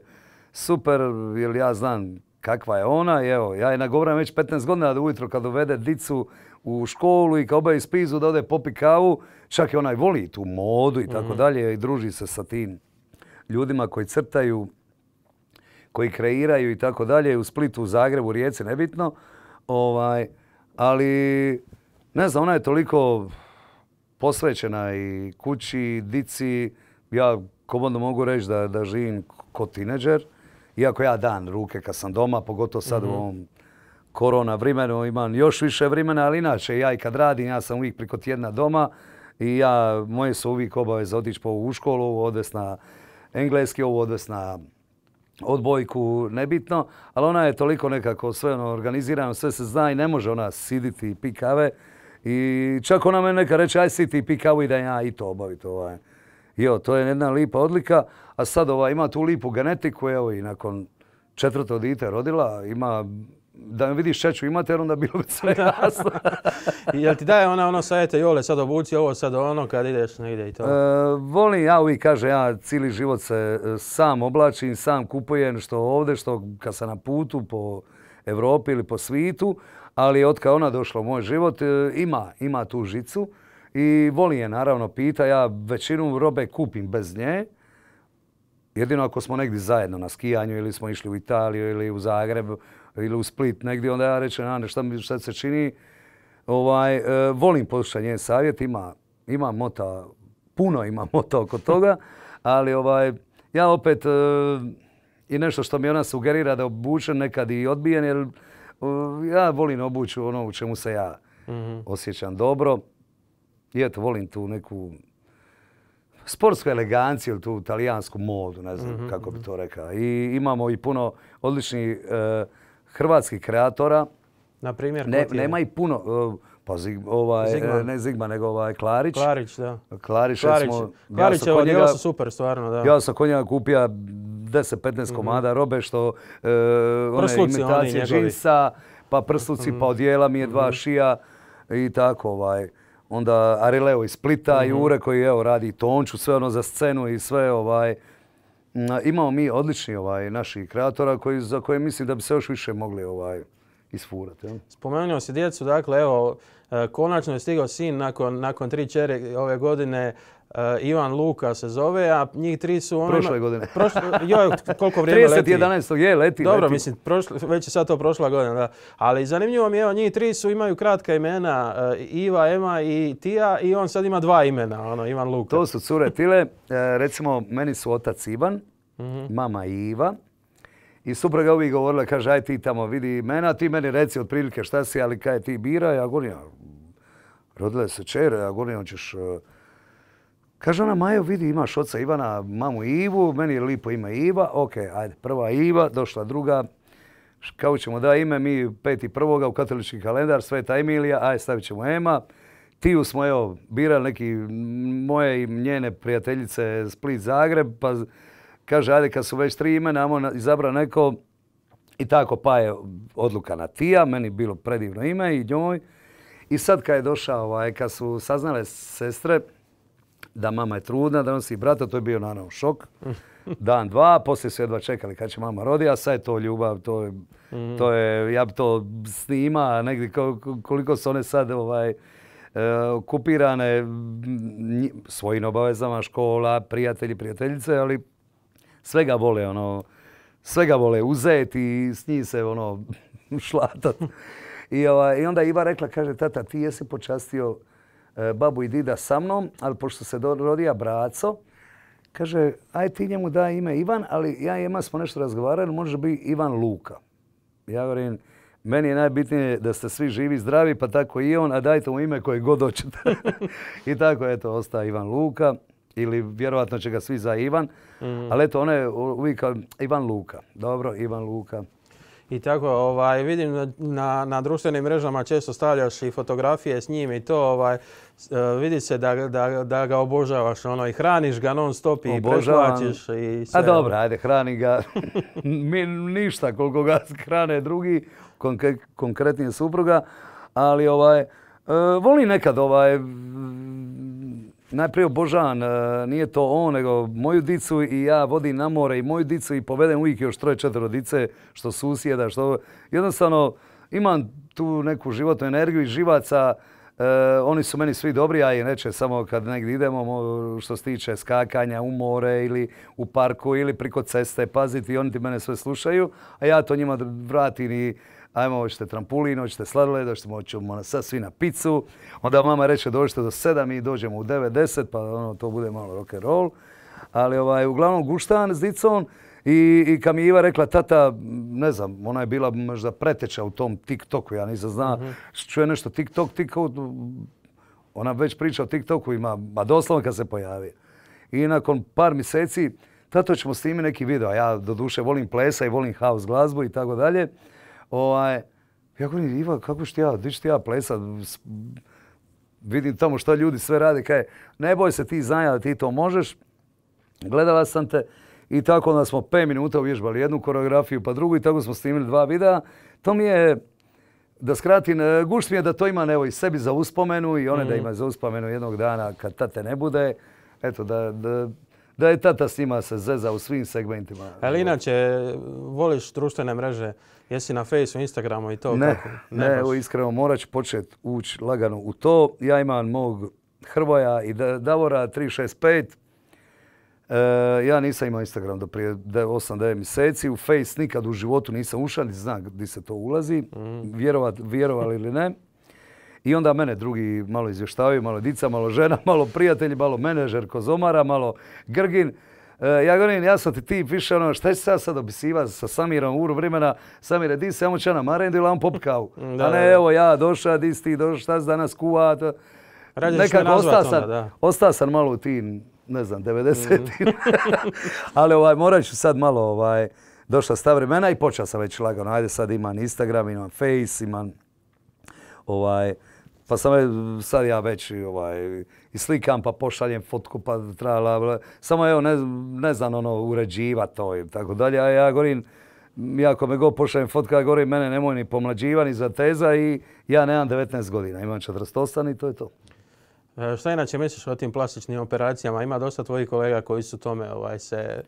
super, jer ja znam kakva je ona evo, ja je nagovoram već 15 godina da ujutro kad uvede dicu, u školu i kao obavi spizu da ode popi kavu. Čak i onaj voli tu modu i tako mhm. dalje i druži se sa tim ljudima koji crtaju, koji kreiraju i tako dalje u Splitu, u Zagrebu, u Rijeci, nebitno. Ovaj, ali ne znam, ona je toliko posvećena i kući, dici. Ja komodno mogu reći da, da živim kao tineđer. Iako ja dan ruke kad sam doma, pogotovo sad u mhm. ovom korona vremenu, imam još više vremena, ali inače ja i kad radim, ja sam uvijek priko tjedna doma i ja, moje su uvijek obaveze otići po u školu, odvesti na engleski, ovu odvesti na odbojku, nebitno, ali ona je toliko nekako sve ono organizirano, sve se zna i ne može ona siditi i pi kave. I čak ona me neka reče, aj siti i pi i da ja i to obaviti. Ovaj. Jo, to je jedna lipa odlika, a sad ovaj, ima tu lipu genetiku, evo i nakon četvrto dite rodila, ima da me vidiš šeću imate jer onda bilo bi sve jasno. Jel ti daje ona ono savjeta, Jole sad obuci ovo sad ono kad ideš ide. i to? E, volim ja uvijek kaže ja cijeli život se e, sam oblačim, sam kupujem što ovdje što kad sam na putu po Europi ili po svitu, ali od kad ona došla u moj život e, ima, ima tu žicu i volim je naravno pita, ja većinu robe kupim bez nje. Jedino ako smo negdje zajedno na skijanju ili smo išli u Italiju ili u Zagreb, ili u Split negdje, onda ja rečem, Ane, šta, mi, šta se čini, ovaj, e, volim poslušati njen savjet, ima, mota, puno ima mota oko toga, ali ovaj, ja opet e, i nešto što mi ona sugerira da obučem nekad i odbijen, jer e, ja volim obuću ono u čemu se ja mhm. osjećam dobro. I eto, volim tu neku sportsku eleganciju tu talijansku modu, ne znam mhm, kako bi mhm. to rekao. I imamo i puno odličnih hrvatskih kreatora. Na primjer, ne, nema i puno... E, pa ovaj, e, ne Zigma, nego ovaj Klarić. Klarić, da. Klarić, Klarić. smo... Klarić ja njega, super, stvarno, da. Ja sam kod njega kupio 10-15 mhm. komada robe, što... Uh, one Prsluci imitacije džinsa, pa prsluci, mm -hmm. pa mi je dva mhm. šija i tako, ovaj. Onda Arileo iz Splita, i mhm. Ure koji, evo, radi tonču, sve ono za scenu i sve, ovaj imamo mi odlični ovaj, naših kreatora koji, za koje mislim da bi se još više mogli ovaj, isfurati. Spomenuo si djecu, dakle evo, e, konačno je stigao sin nakon, tri čere ove godine Eh, Ivan Luka se zove, a njih tri su... ono prošle godine. joj, koliko vrijeme leti. 11. je, leti. Dobro, mislim, već je sad to prošla godina, da. Ali zanimljivo mi je, evo, njih tri su, imaju kratka imena, eh, Iva, Ema i Tija i on sad ima dva imena, ono, Ivan Luka. To su cure Tile, eh, recimo, meni su otac Ivan, mhm. mama Iva, i supruga uvijek govorila, kaže, aj ti tamo vidi imena, ti meni reci otprilike šta si, ali kaj ti bira, ja govorim, rodila se čera, ja govorim, hoćeš... Kaže ona, Majo, vidi, imaš oca Ivana, mamu Ivu, meni je lipo ima Iva, ok, ajde, prva Iva, došla druga, kao ćemo da ime, mi peti prvoga u katolički kalendar, Sveta Emilija, aj stavit ćemo Ema. Tiju smo, evo, birali neki moje i njene prijateljice Split Zagreb, pa kaže, ajde, kad su već tri imena, namo izabra neko i tako, pa je odluka na Tija, meni bilo predivno ime i njoj. I sad kad je došao, ovaj, kad su saznale sestre, da mama je trudna, da nosi brata, to je bio naravno šok. Dan, dva, poslije su jedva čekali kad će mama rodi, a sad je to ljubav, to je, mhm. ja bi to snima, negdje koliko su one sad ovaj, e, okupirane svojim obavezama, škola, prijatelji, prijateljice, ali ga vole, ono, ga vole uzeti i s njih se ono šlatat. I, ovaj, I onda Iva rekla, kaže, tata, ti jesi počastio E, babu i dida sa mnom, ali pošto se rodija braco, kaže, aj ti njemu daj ime Ivan, ali ja i Ema smo nešto razgovarali, može biti Ivan Luka. Ja govorim, meni je najbitnije da ste svi živi zdravi, pa tako i on, a dajte mu ime koje god hoćete. I tako, eto, ostaje Ivan Luka ili vjerojatno će ga svi za Ivan, mhm. ali eto, ona je uvijek Ivan Luka. Dobro, Ivan Luka. I tako, ovaj, vidim na, na društvenim mrežama često stavljaš i fotografije s njim i to, ovaj, e, vidi se da, da, da ga obožavaš, ono, i hraniš ga non stop i prešlačiš. i sve. A dobro, ajde, hrani ga. Mi ništa koliko ga hrane drugi, konkre, konkretnije supruga, ali ovaj, e, voli nekad ovaj, najprije Božan, e, nije to on, nego moju dicu i ja vodim na more i moju dicu i povedem uvijek još troje, četvro dice, što susjeda, što... Jednostavno, imam tu neku životnu energiju i živaca, e, oni su meni svi dobri, a i neće samo kad negdje idemo, što se tiče skakanja u more ili u parku ili priko ceste paziti, oni ti mene sve slušaju, a ja to njima vratim i ajmo, hoćete trampulin, hoćete sladoled, hoćemo sad svi na picu. Onda mama reče dođete do sedam i dođemo u 9.10, pa ono, to bude malo rock and roll. Ali ovaj, uglavnom guštan s dicom i, i kad mi je Iva rekla tata, ne znam, ona je bila možda preteča u tom TikToku, ja nisam znao, mm -hmm. čuje nešto TikTok, TikTok, ona već priča o TikToku, ima, ma doslovno kad se pojavio. I nakon par mjeseci, tato ćemo snimiti neki video, ja do duše volim plesa i volim house glazbu i tako dalje. Ovaj, ja govorim, Iva, kako ću ti ja, di ću ja plesat? Vidim tamo što ljudi sve rade, kaj, ne boj se ti znanja da ti to možeš. Gledala sam te i tako onda smo 5 minuta uvježbali jednu koreografiju pa drugu i tako smo snimili dva videa. To mi je, da skratim, e, gušt mi je da to ima evo i sebi za uspomenu i one da mhm. ima za uspomenu jednog dana kad tate ne bude. Eto, da da je tata s njima se zeza u svim segmentima. Ali inače, voliš društvene mreže, jesi na Facebooku, Instagramu i to? Ne, ne, evo iskreno morat ću početi ući lagano u to. Ja imam mog Hrvoja i Davora 365. E, ja nisam imao Instagram do prije 8-9 mjeseci. U Face nikad u životu nisam ušao, ni znam gdje se to ulazi. Mm. vjerovali ili ne. I onda mene drugi malo izvještavaju, malo dica, malo žena, malo prijatelji, malo menadžer Kozomara, malo Grgin. E, ja govorim, ja sam ti ti više ono, šta će sad sad opisivati sa Samirom uru vremena, Samire, di se, ja mu će na marendu ili on popkavu. A ne, evo ja došao, di si ti došao, šta se danas kuva. Nekako osta sam, sam malo u tim, ne znam, 90 mhm. Ali ovaj, morat ću sad malo, ovaj, došla sta vremena i počeo sam već lagano, ajde sad imam Instagram, imam Face, imam ovaj, pa sam sad ja već ovaj, i slikam pa pošaljem fotku pa trala, samo evo ne, znam ono uređiva to i tako dalje, a ja govorim, ja ako me god pošaljem fotka, ja govorim mene nemoj ni pomlađiva ni teza i ja nemam 19 godina, imam 48 i to je to. Što e, šta inače misliš o tim plastičnim operacijama? Ima dosta tvojih kolega koji su tome ovaj, se...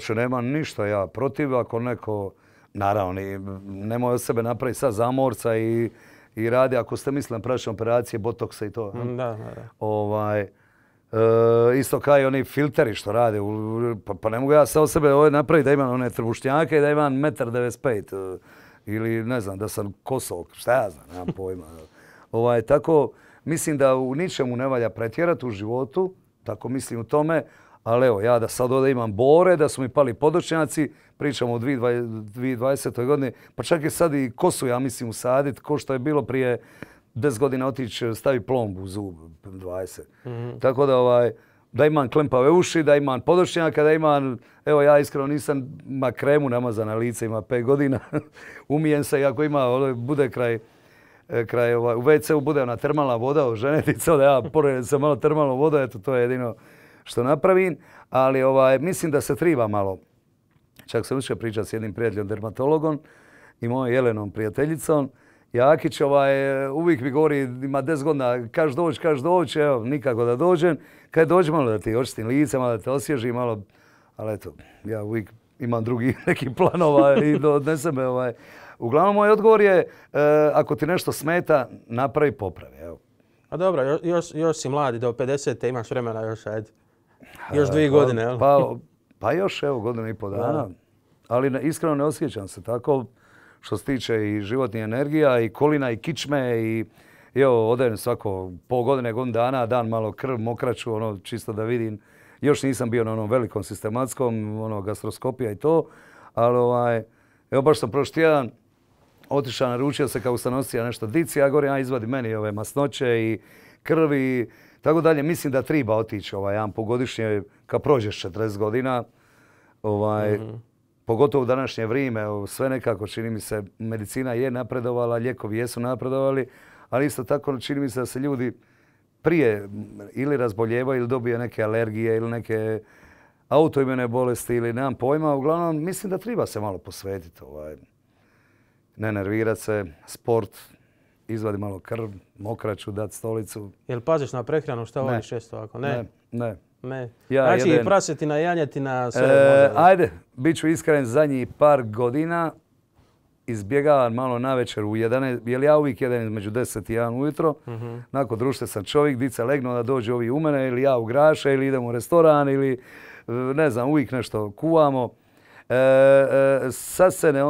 će e, nema ništa ja protiv ako neko, naravno, nemoj od sebe napraviti sad zamorca i i rade, ako ste mislili prašne operacije, botoksa i to. Da, da, da. Ovaj, e, isto kao i oni filteri što rade, pa, pa, ne mogu ja sa sebe ovdje napraviti da imam one trbušnjake i da imam 1,95 pet e, Ili ne znam, da sam kosov, šta ja znam, nemam pojma. Ovaj, tako, mislim da u ničemu ne valja pretjerati u životu, tako mislim u tome, ali evo, ja da sad ovdje imam bore, da su mi pali podočnjaci, pričamo o 2020. godini, pa čak i sad i kosu, ja mislim, usaditi, ko što je bilo prije 10 godina otići e, stavi plombu u zub, 20. Mhm. Tako da ovaj, da imam klempave uši, da imam podočnjaka, da imam, evo ja iskreno nisam, ma kremu namazan na lice, ima 5 godina, umijem se i ako ima, ono, bude kraj, e, kraj ovaj, u WC-u bude ona termalna voda, ženetica, da ja pored se malo termalno voda, eto to je jedino što napravim, ali ovaj, mislim da se triva malo. Čak sam učio pričao s jednim prijateljom dermatologom i mojom Jelenom prijateljicom. Jakić ovaj, uvijek mi govori, ima 10 godina, kaš doć, kaš doć, evo, nikako da dođem. Kaj dođi malo da ti očistim lice, malo da te osježi, malo... Ali eto, ja uvijek imam drugi neki planova i odnesem me. Ovaj. Uglavnom, moj odgovor je, eh, ako ti nešto smeta, napravi popravi. Evo. A dobro, još, još si mladi, do 50. imaš vremena još, ajde. Još dvije pa- godine, jel? Pa-, pa, još evo godinu i pol dana. Ali iskreno ne osjećam se tako što se tiče i životnih energija i kolina i kičme i evo odajem svako pol godine, godin dana, dan malo krv, mokraću, ono čisto da vidim. Još nisam bio na onom velikom sistematskom, ono gastroskopija i to, ali ovaj, evo baš sam prošli tjedan otišao, naručio se kao sam nosio nešto dici, ja govorim, a izvadi meni ove masnoće i krvi, tako dalje, mislim da treba otići ovaj, jedan godišnje, kad prođeš 40 godina, ovaj, mhm. pogotovo u današnje vrijeme, sve nekako čini mi se, medicina je napredovala, lijekovi jesu napredovali, ali isto tako čini mi se da se ljudi prije ili razboljevaju ili dobije neke alergije ili neke autoimene bolesti ili nemam pojma. Uglavnom, mislim da treba se malo posvetiti. Ovaj. Ne nervirati se, sport, izvadi malo krv, mokraću, dati stolicu. Jel paziš na prehranu šta voliš često ako ne? Ne, ne. Ja znači jedem... prasetina, janjetina, e, sve e, Ajde, bit ću iskren, zadnjih par godina izbjegavam malo na večer u 11, jer ja uvijek jedan između 10 i 1 ujutro. Mhm. Nakon društe sam čovjek, dica legno da dođe ovi u mene ili ja u graše ili idem u restoran ili e, ne znam, uvijek nešto kuvamo. E, sad se ne,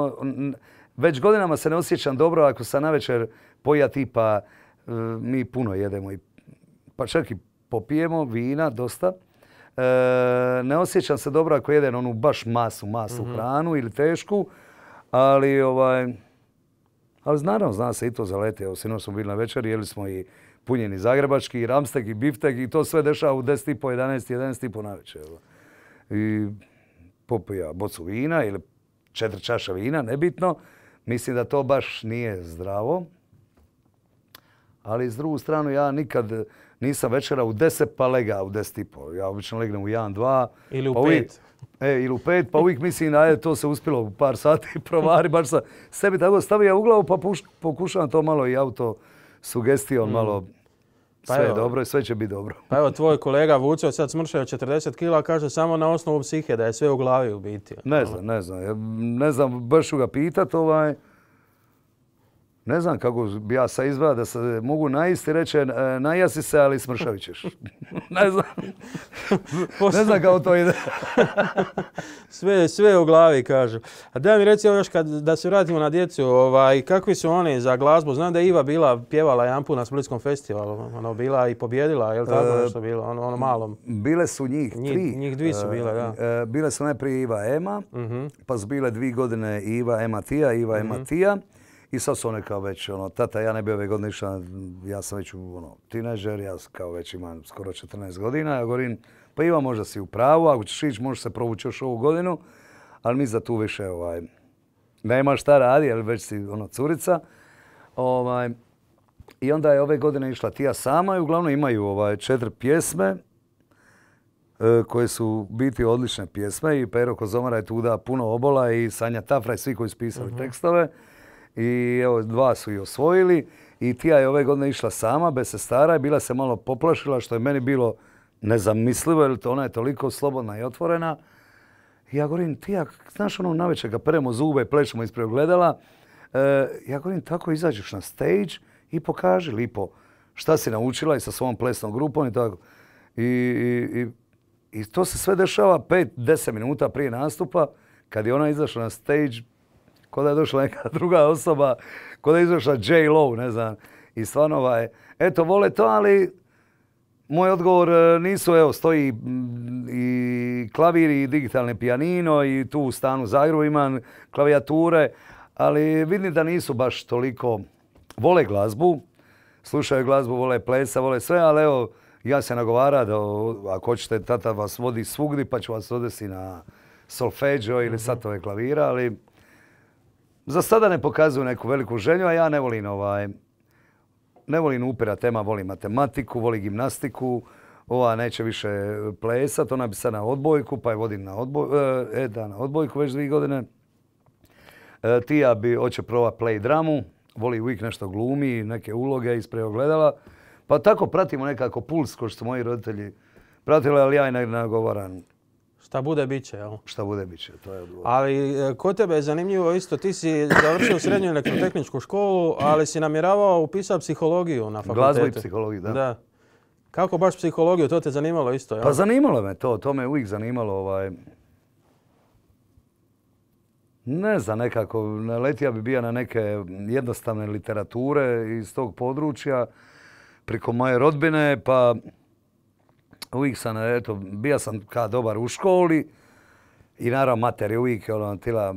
već godinama se ne osjećam dobro ako sam na večer pojati, pa e, mi puno jedemo. pa čak i popijemo vina dosta. E, ne osjećam se dobro ako jedem onu baš masu, masu mhm. hranu ili tešku, ali ovaj... Ali naravno zna se i to lete, Evo, sinoć smo bili na večer, jeli smo i punjeni zagrebački, i ramstek, i biftek i to sve dešava u 10.30, 11, 11.30 na večer. I popija bocu vina ili četiri čaša vina, nebitno. Mislim da to baš nije zdravo. Ali s drugu stranu ja nikad nisam večera u deset pa lega u deset i pol. Ja obično legnem u jedan, dva Ili u pa pet e, ili u pet pa uvijek mislim, ajde, to se uspjelo u par sati provari, baš sam sebi tako stavio u glavu, pa pokušavam to malo i auto sugestijom, mm. malo pa sve je dobro i sve će biti dobro. Pa evo, tvoj kolega Vucio sad smršao 40 kila, kaže samo na osnovu psihe da je sve u glavi u biti. Ne znam, ne znam. Ne znam, baš ću ga pitat ovaj. Ne znam kako bi ja sa da se mogu najisti reći, e, najasi se, ali smršavit ćeš. ne znam. ne znam kako to ide. sve, sve u glavi kažu. A da mi reci još kad, da se vratimo na djecu, ovaj, kakvi su oni za glazbu? Znam da je Iva bila, pjevala jedanput na Splitskom festivalu. Ono, bila i pobjedila, je li e, tako nešto bilo? Ono, ono malom. Bile su njih tri. Njih, dvi su e, bile, da. bile su najprije Iva Ema, mhm. pa su bile dvi godine Iva Ema Tija, Iva mhm. Ema Tija. I sad su one kao već, ono, tata, ja ne bi ove godine išla, ja sam već, ono, tinežer, ja kao već imam skoro 14 godina, ja govorim, pa Iva možda si u pravu, ako ćeš ići, možeš se provući još ovu godinu, ali mi za tu više, ovaj, nema šta radi, jer već si, ono, curica. Ovaj, I onda je ove godine išla Tija sama i uglavnom imaju ovaj, četiri pjesme, e, koje su biti odlične pjesme i Pero Kozomara je tu da puno obola i Sanja Tafra i svi koji su pisali mhm. tekstove i evo, dva su i osvojili i Tija je ove godine išla sama, bez sestara i bila se malo poplašila što je meni bilo nezamislivo jer ona je toliko slobodna i otvorena. I ja govorim, Tija, znaš ono navečer kad peremo zube i plešemo ispred ogledala, e, ja govorim, tako izađeš na stage i pokaži lipo šta si naučila i sa svojom plesnom grupom i tako. I, to se sve dešava 5 deset minuta prije nastupa kad je ona izašla na stage Koda je došla neka druga osoba, k'o je izašla J. Low, ne znam. I stvarno ovaj, eto, vole to, ali moj odgovor e, nisu, evo, stoji i klavir i digitalne pijanino i tu u stanu Zagrebu imam klavijature, ali vidim da nisu baš toliko, vole glazbu, slušaju glazbu, vole plesa, vole sve, ali evo, ja se nagovara da ako hoćete, tata vas vodi svugdje pa ću vas odesiti na solfeđo ili mhm. satove klavira, ali za sada ne pokazuju neku veliku želju, a ja ne volim ovaj... Ne volim upira tema, volim matematiku, volim gimnastiku. Ova neće više plesat, ona bi sad na odbojku, pa je vodim na, odboj, e, e, na odbojku već dvije godine. E, Tija bi, hoće prova play dramu, voli uvijek nešto glumi, neke uloge ispred ogledala. Pa tako pratimo nekako puls, ko što su moji roditelji pratili, ali ja i ne nagovaram. Šta bude, bit će, jel? Šta bude, bit će, to je odgovor. Ali e, kod tebe je zanimljivo isto, ti si završio srednju elektrotehničku školu, ali si namjeravao upisati psihologiju na fakultetu. Glazbu i psihologiju, da. da. Kako baš psihologiju, to te zanimalo isto, jel? Pa zanimalo me to, to me uvijek zanimalo, ovaj... Ne znam nekako, letija bi bio na neke jednostavne literature iz tog područja, preko moje rodbine, pa uvijek sam, eto, bio sam kao dobar u školi i naravno mater je uvijek, ono, tila,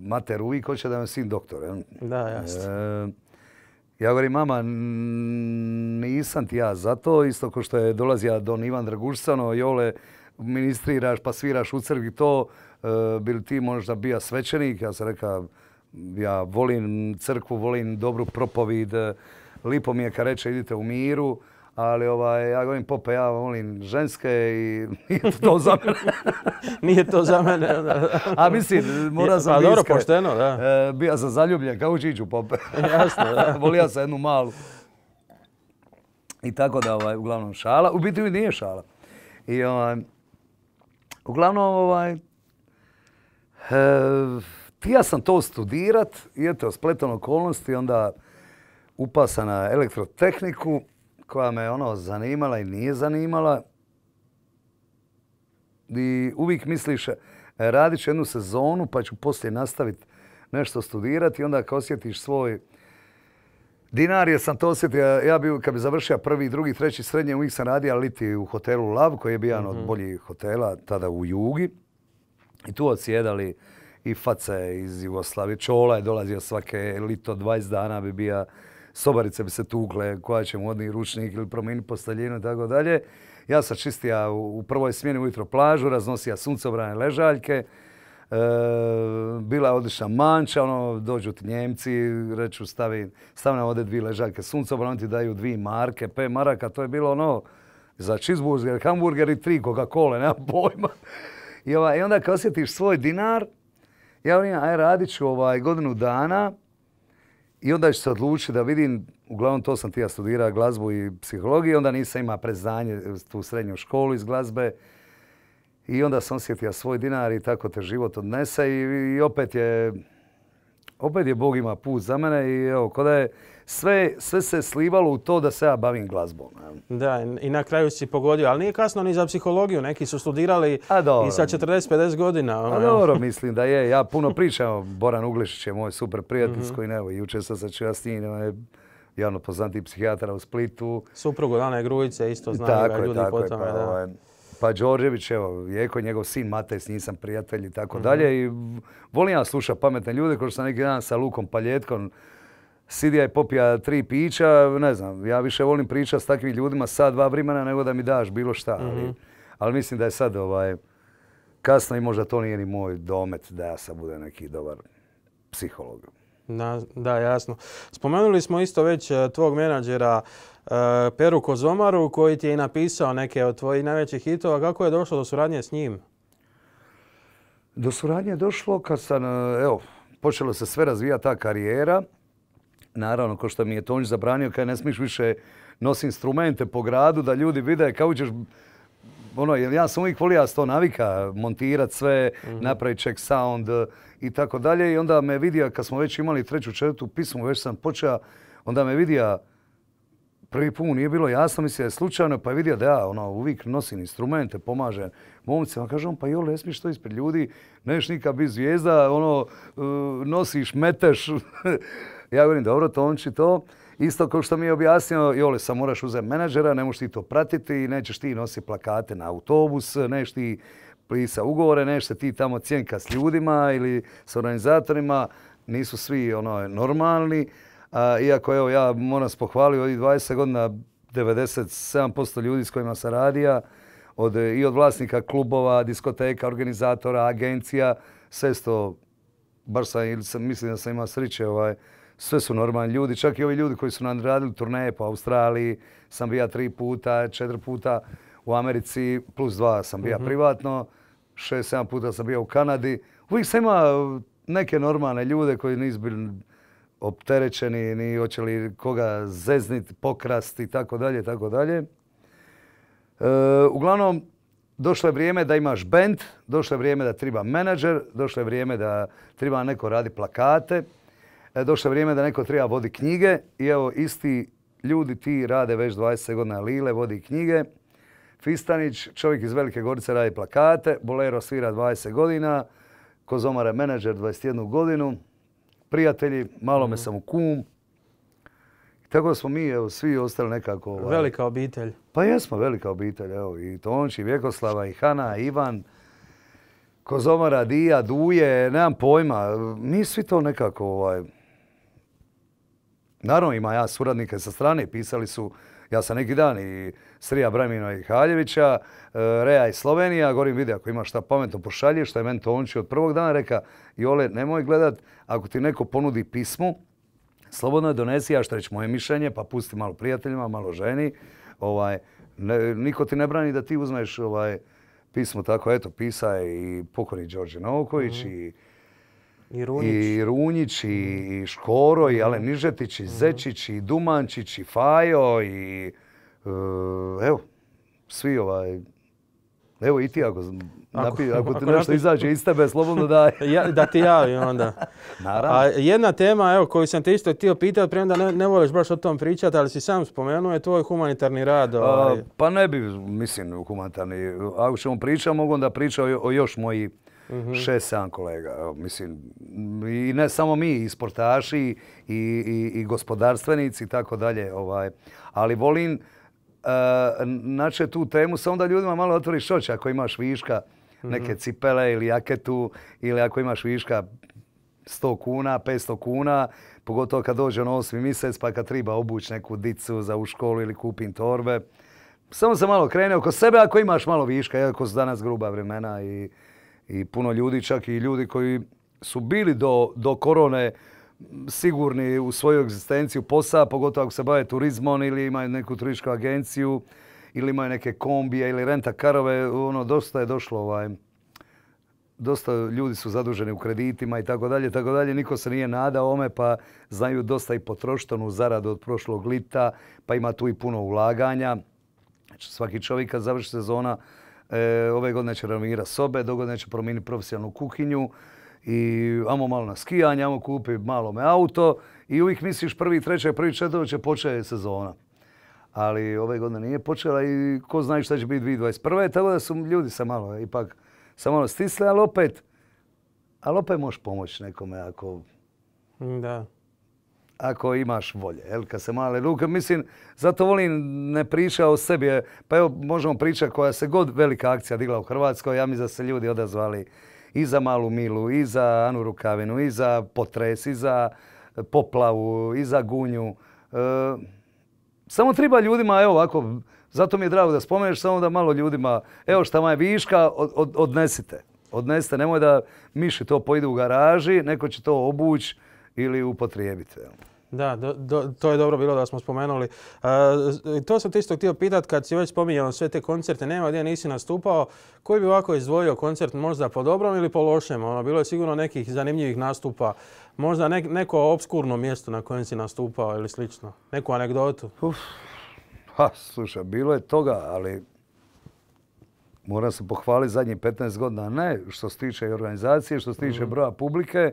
mater uvijek hoće da me sin doktor. Da, jasno. E, ja govorim, mama, nisam ti ja za to, isto ko što je dolazio Don Ivan Dragušcano, Jole, ministriraš pa sviraš u crkvi to, e, bil ti možda bio svećenik, ja sam rekao, ja volim crkvu, volim dobru propovid, e, lipo mi je kad reče idite u miru, ali ovaj, ja govorim, Pope, ja volim ženske i nije to za mene. nije to za mene. A mislim, mora sam Pa dobro, pošteno, da. E, bija sam zaljubljen, kao pope. Jasno, da. Volija sam jednu malu. I tako da, ovaj, uglavnom šala. U biti nije šala. I ovaj, uglavnom, ovaj, e, sam to studirat i eto, spletom okolnosti, onda upasa na elektrotehniku koja me ono zanimala i nije zanimala. I uvijek misliš, e, radit ću jednu sezonu pa ću poslije nastaviti nešto studirati i onda kad osjetiš svoj Dinarije sam to osjetio, ja bi, kad bi završio prvi, drugi, treći, srednje, uvijek sam radio liti u hotelu Lav, koji je bio jedan od mhm. boljih hotela tada u Jugi. I tu odsjedali i face iz Jugoslavije. Čola je dolazio svake lito, 20 dana bi bio sobarice bi se tukle, koja će mu ručnik ili promijeniti posteljinu i tako dalje. Ja sam čistija u prvoj smjeni ujutro plažu, raznosija suncobrane ležaljke, e, bila je odlična manča, ono, dođu ti njemci, reću stavi, nam ovdje dvije ležaljke suncobrane, ti daju dvije marke, pet maraka, to je bilo ono, za cheeseburger, hamburger i tri Coca-Cola, nema pojma. Ovaj, I, onda kad osjetiš svoj dinar, ja on aj radit ću ovaj, godinu dana, i onda ću se odlučiti da vidim, uglavnom to sam ti ja studirao glazbu i psihologiju, onda nisam imao preznanje tu srednju školu iz glazbe. I onda sam osjetio svoj dinar i tako te život odnese i, opet je, opet je Bog ima put za mene i evo, je sve, sve se slivalo u to da se ja bavim glazbom. Da, i na kraju si pogodio, ali nije kasno ni za psihologiju, neki su studirali i sa 40-50 godina. Ono, A dobro, mislim da je, ja puno pričam, Boran Uglišić je moj super prijatelj mhm. I kojim evo, jučer sam se čuva s njim, javno poznati psihijatara u Splitu. Suprugu Dane Grujice isto znaju ga ljudi pa, ovaj, pa, Đorđević, evo, Jeko, njegov sin Matej, s njim sam prijatelj i tako mhm. dalje. I volim ja slušati pametne ljude, kao što sam neki dan sa Lukom Paljetkom Sidija je popija tri pića, ne znam, ja više volim pričati s takvim ljudima sad dva vremena nego da mi daš bilo šta. Ali, mhm. ali mislim da je sad ovaj, kasno i možda to nije ni moj domet da ja sad budem neki dobar psiholog. Da, da, jasno. Spomenuli smo isto već e, tvog menadžera e, Peru Kozomaru koji ti je napisao neke od tvojih najvećih hitova. Kako je došlo do suradnje s njim? Do suradnje je došlo kad sam, e, evo, počelo se sve razvijati, ta karijera. Naravno, ko što mi je Tonj zabranio, kad ne smiješ više nosi instrumente po gradu da ljudi vide kako ćeš ono, ja sam uvijek volio s navika, montirat sve, mm napraviti check sound eh, i tako dalje. I onda me vidio, kad smo već imali treću, četvrtu pismu, već sam počeo, onda me vidio, prvi put nije bilo jasno, mislio je slučajno, pa je vidio da ja ono, uvijek nosim instrumente, pomažem momcima. Kaže on, pa jole, ne smiješ to ispred ljudi, neš nikad biti zvijezda, ono, eh, nosiš, meteš. Ja govorim, dobro, će to isto kao što mi je objasnio, jole, sam moraš uzeti menadžera, ne možeš ti to pratiti, nećeš ti nositi plakate na autobus, nećeš ti plisa ugovore, nećeš ti tamo cijenka s ljudima ili s organizatorima, nisu svi ono normalni. iako evo, ja moram pohvaliti ovih 20 godina 97% ljudi s kojima sam radija, od, i od vlasnika klubova, diskoteka, organizatora, agencija, sve sto, baš sam, ili mislim da sam imao sreće ovaj, sve su normalni ljudi, čak i ovi ljudi koji su nam radili turneje po Australiji, sam bio tri puta, četiri puta u Americi, plus dva sam bio mhm. privatno, šest, sedam puta sam bio u Kanadi. Uvijek sam ima neke normalne ljude koji nisu bili opterećeni, ni hoće li koga zezniti, pokrasti, tako dalje, tako dalje. E, uglavnom, došlo je vrijeme da imaš band, došlo je vrijeme da treba menadžer, došlo je vrijeme da treba neko radi plakate. E, došlo vrijeme da neko treba vodi knjige i evo isti ljudi ti rade već 20 godina Lile, vodi knjige. Fistanić, čovjek iz Velike Gorice, radi plakate. Bolero svira 20 godina. je menadžer 21 godinu. Prijatelji, malo me mhm. sam u kum. Tako smo mi evo, svi ostali nekako... Ovaj, velika obitelj. Pa jesmo velika obitelj. Evo, I Tonči, i Vjekoslava, i Hana, i Ivan. Kozomara, Dija, Duje, nemam pojma. Mi svi to nekako... Ovaj, Naravno ima ja suradnike sa strane, pisali su, ja sam neki dan i Srija Bramina i Haljevića, e, Rea i Slovenija, govorim vidi ako imaš šta pametno pošalje, šta je meni onči od prvog dana reka, Jole nemoj gledat, ako ti neko ponudi pismu, slobodno je donesi, ja što reći moje mišljenje, pa pusti malo prijateljima, malo ženi, ovaj, niko ti ne brani da ti uzmeš ovaj, pismo tako, eto, pisa i pokori Đorđe Novković mhm. i i Runjić. I Runjić, i mm. Škoro, i Alen Nižetić, mm. i mm. Zečić, i Dumančić, i Fajo, i e, evo, svi ovaj, Evo i ti ako, nešto izađe iz tebe, slobodno daj. da ti javim onda. Naravno. A jedna tema evo, koju sam te isto htio pitati, premda ne, ne voliš baš o tom pričati, ali si sam spomenuo je tvoj humanitarni rad. Ovaj. pa ne bi, mislim, humanitarni. Ako ćemo pričati, mogu onda pričati o, o još mojih mm Šest, kolega. Mislim, i ne samo mi, i sportaši, i, gospodarstvenici i tako dalje. Ovaj. Ali volim, e, naći tu temu, samo da ljudima malo otvoriš oči ako imaš viška mhm. neke cipele ili jaketu, ili ako imaš viška 100 kuna, 500 kuna, pogotovo kad dođe ono osmi mjesec pa kad treba obuć neku dicu za u školu ili kupim torbe. Samo se malo krene oko sebe ako imaš malo viška, iako su danas gruba vremena i i puno ljudi, čak i ljudi koji su bili do, korone sigurni u svoju egzistenciju posao, pogotovo ako se bave turizmom ili imaju neku turističku agenciju ili imaju neke kombije ili renta karove, ono, dosta je došlo ovaj, dosta ljudi su zaduženi u kreditima i tako dalje, tako dalje. Niko se nije nadao ome, pa znaju dosta i potroštanu zaradu od prošlog lita, pa ima tu i puno ulaganja. Znači, svaki čovjek kad završi sezona E, ove godine će renovirati sobe, dogodine će promijeniti profesionalnu kuhinju i amo malo na skijanje, amo kupi malo me auto i uvijek misliš prvi, treće, prvi će početi sezona. Ali ove godine nije počela i ko zna šta će biti 2021. Tako da su ljudi se malo ipak samo malo stisle, ali opet, ali opet možeš pomoći nekome ako... Da ako imaš volje, jel, kad se male ruke. Mislim, zato volim ne priča o sebi. E, pa evo, možemo pričati koja se god velika akcija digla u Hrvatskoj, ja mi da se ljudi odazvali i za Malu Milu, i za Anu Rukavinu, i za potres, i za poplavu, i za gunju. E, samo treba ljudima, evo ovako, zato mi je drago da spomeneš, samo da malo ljudima, evo šta vam je viška, odnesite. Odnesite, nemoj da miši to poidu u garaži, neko će to obući ili upotrijebiti. Da, to je dobro bilo da smo spomenuli. E, to sam ti isto htio pitati, kad si već spominjao sve te koncerte, nema gdje nisi nastupao. Koji bi ovako izdvojio koncert možda po dobrom ili po lošem? Ono, bilo je sigurno nekih zanimljivih nastupa. Možda neko obskurno mjesto na kojem si nastupao ili slično. Neku anegdotu. Uf, ha, slušaj, bilo je toga, ali moram se pohvaliti zadnjih 15 godina. Ne, što se tiče organizacije, što se tiče mhm. broja publike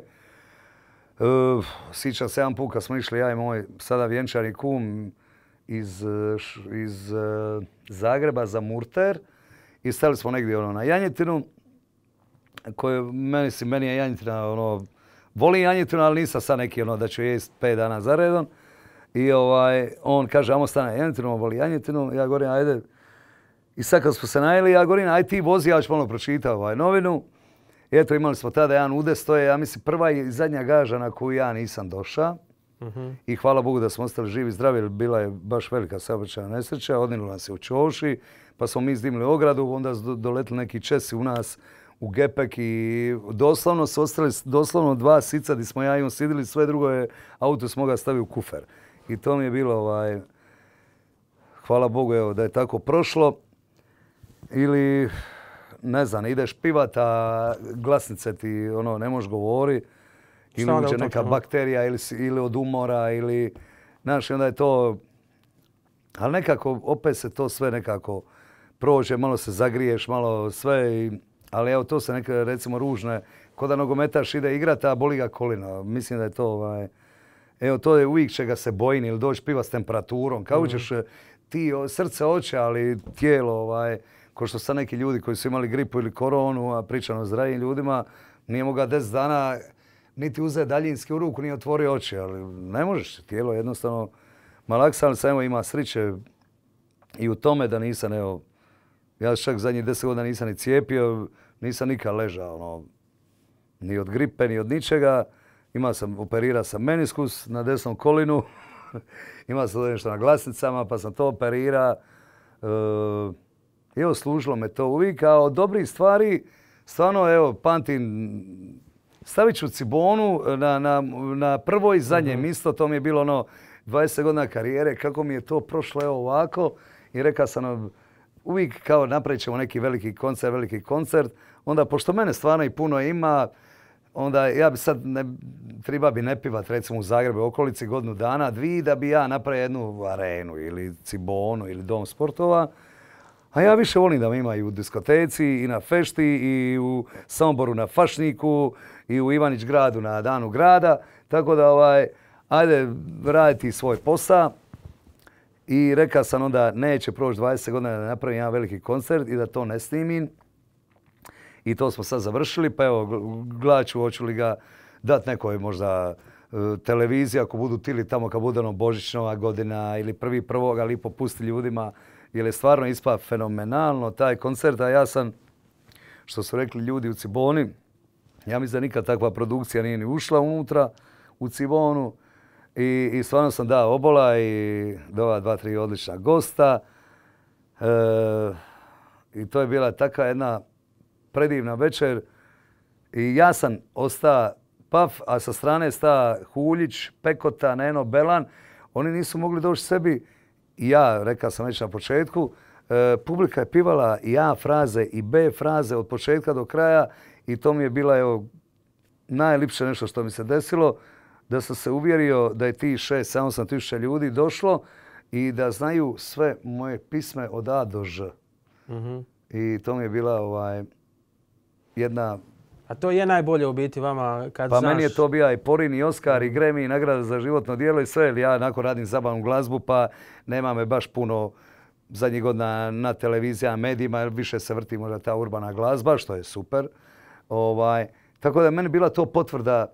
sjećam se jedan put kad smo išli ja i moj sada vjenčani kum iz, iz e, Zagreba za Murter i stali smo negdje ono, na Janjetinu koje meni, meni je Janjetina ono, volim Janjetinu, ali nisam sad neki ono da ću jest pet dana za redom. I ovaj, on kaže, ajmo stane Janjetinu, on voli Janjetinu, ja govorim, ajde. I sad kad smo se najeli, ja govorim, aj ti vozi, ja ću malo pročitati ovaj novinu eto imali smo tada jedan udes, to je ja mislim prva i zadnja gaža na koju ja nisam došao. Mhm. I hvala Bogu da smo ostali živi i zdravi, jer bila je baš velika saobraćajna nesreća. Odnijelo nas je u Čoši, pa smo mi izdimili ogradu, onda su doletili neki Česi u nas u Gepek i doslovno su ostali doslovno dva sica gdje smo ja i on sidili, sve drugo je auto smo ga stavili u kufer. I to mi je bilo, ovaj, hvala Bogu evo, da je tako prošlo. Ili ne znam, ideš pivat, a glasnice ti ono, ne možeš govori. Ili uđe neka bakterija ili, ili od umora ili... Znaš, onda je to... Ali nekako, opet se to sve nekako prođe, malo se zagriješ, malo sve. I, ali evo, to se neke, recimo, ružne... Ko da nogometaš ide igrat, a boli ga kolina. Mislim da je to ovaj... Evo, to je uvijek čega se bojim ili doći piva s temperaturom. Kao mm. ti srce oče, ali tijelo ovaj... Ko što sad neki ljudi koji su imali gripu ili koronu, a pričano o zdravim ljudima, nije mogao deset dana niti uzeti daljinski u ruku, nije otvorio oči, ali ne možeš. Tijelo jednostavno malaksan, ali samo ima sriće i u tome da nisam, evo, ja čak zadnjih deset godina nisam ni cijepio, nisam nikad ležao, ono, ni od gripe, ni od ničega. Ima sam, operira sam meniskus na desnom kolinu, ima sam nešto na glasnicama, pa sam to operira. E, i evo, služilo me to uvijek, a od dobrih stvari, stvarno, evo, pamtim, stavit ću Cibonu e, na, prvo i zadnje mhm. mjesto, to mi je bilo ono 20 godina karijere, kako mi je to prošlo, evo ovako. I rekao sam, uvijek kao napravit ćemo neki veliki koncert, veliki koncert. Onda, pošto mene stvarno i puno ima, onda ja bi sad, ne, triba bi ne pivat recimo u Zagrebu okolici godinu dana, dvi, da bi ja napravio jednu arenu ili Cibonu ili Dom sportova. A ja više volim da me ima i u diskoteci, i na fešti, i u Somboru na Fašniku, i u Ivanić gradu na danu grada. Tako da, ovaj, ajde raditi svoj posao. I rekao sam onda, neće proći 20 godina da napravim jedan veliki koncert i da to ne snimim. I to smo sad završili, pa evo, ću, hoću li ga dat nekoj možda e, televiziji, ako budu tili tamo kad bude ono Božićnova godina ili prvi prvog, ali pusti ljudima jer je stvarno ispa fenomenalno taj koncert, a ja sam, što su rekli ljudi u Ciboni, ja mislim da nikad takva produkcija nije ni ušla unutra u Cibonu i, stvarno sam dao obola i dova dva, tri odlična gosta. E, I to je bila takva jedna predivna večer i ja sam ostao paf, a sa strane sta Huljić, Pekota, Neno, Belan. Oni nisu mogli doći sebi ja, rekao sam već na početku, e, publika je pivala i A fraze i B fraze od početka do kraja i to mi je bila evo, najlipše nešto što mi se desilo, da sam se uvjerio da je ti šest, sedam tisuća ljudi došlo i da znaju sve moje pisme od A do Ž. Mhm. I to mi je bila ovaj, jedna a to je najbolje u biti vama kad znaš... Pa meni je to bio i Porin i Oskar i Grammy i nagrada za životno djelo i sve. Jer ja nakon radim zabavnu glazbu pa nema me baš puno zadnjih godina na televizijama, medijima. Jer više se vrti možda ta urbana glazba što je super. Ovaj, tako da je meni bila to potvrda.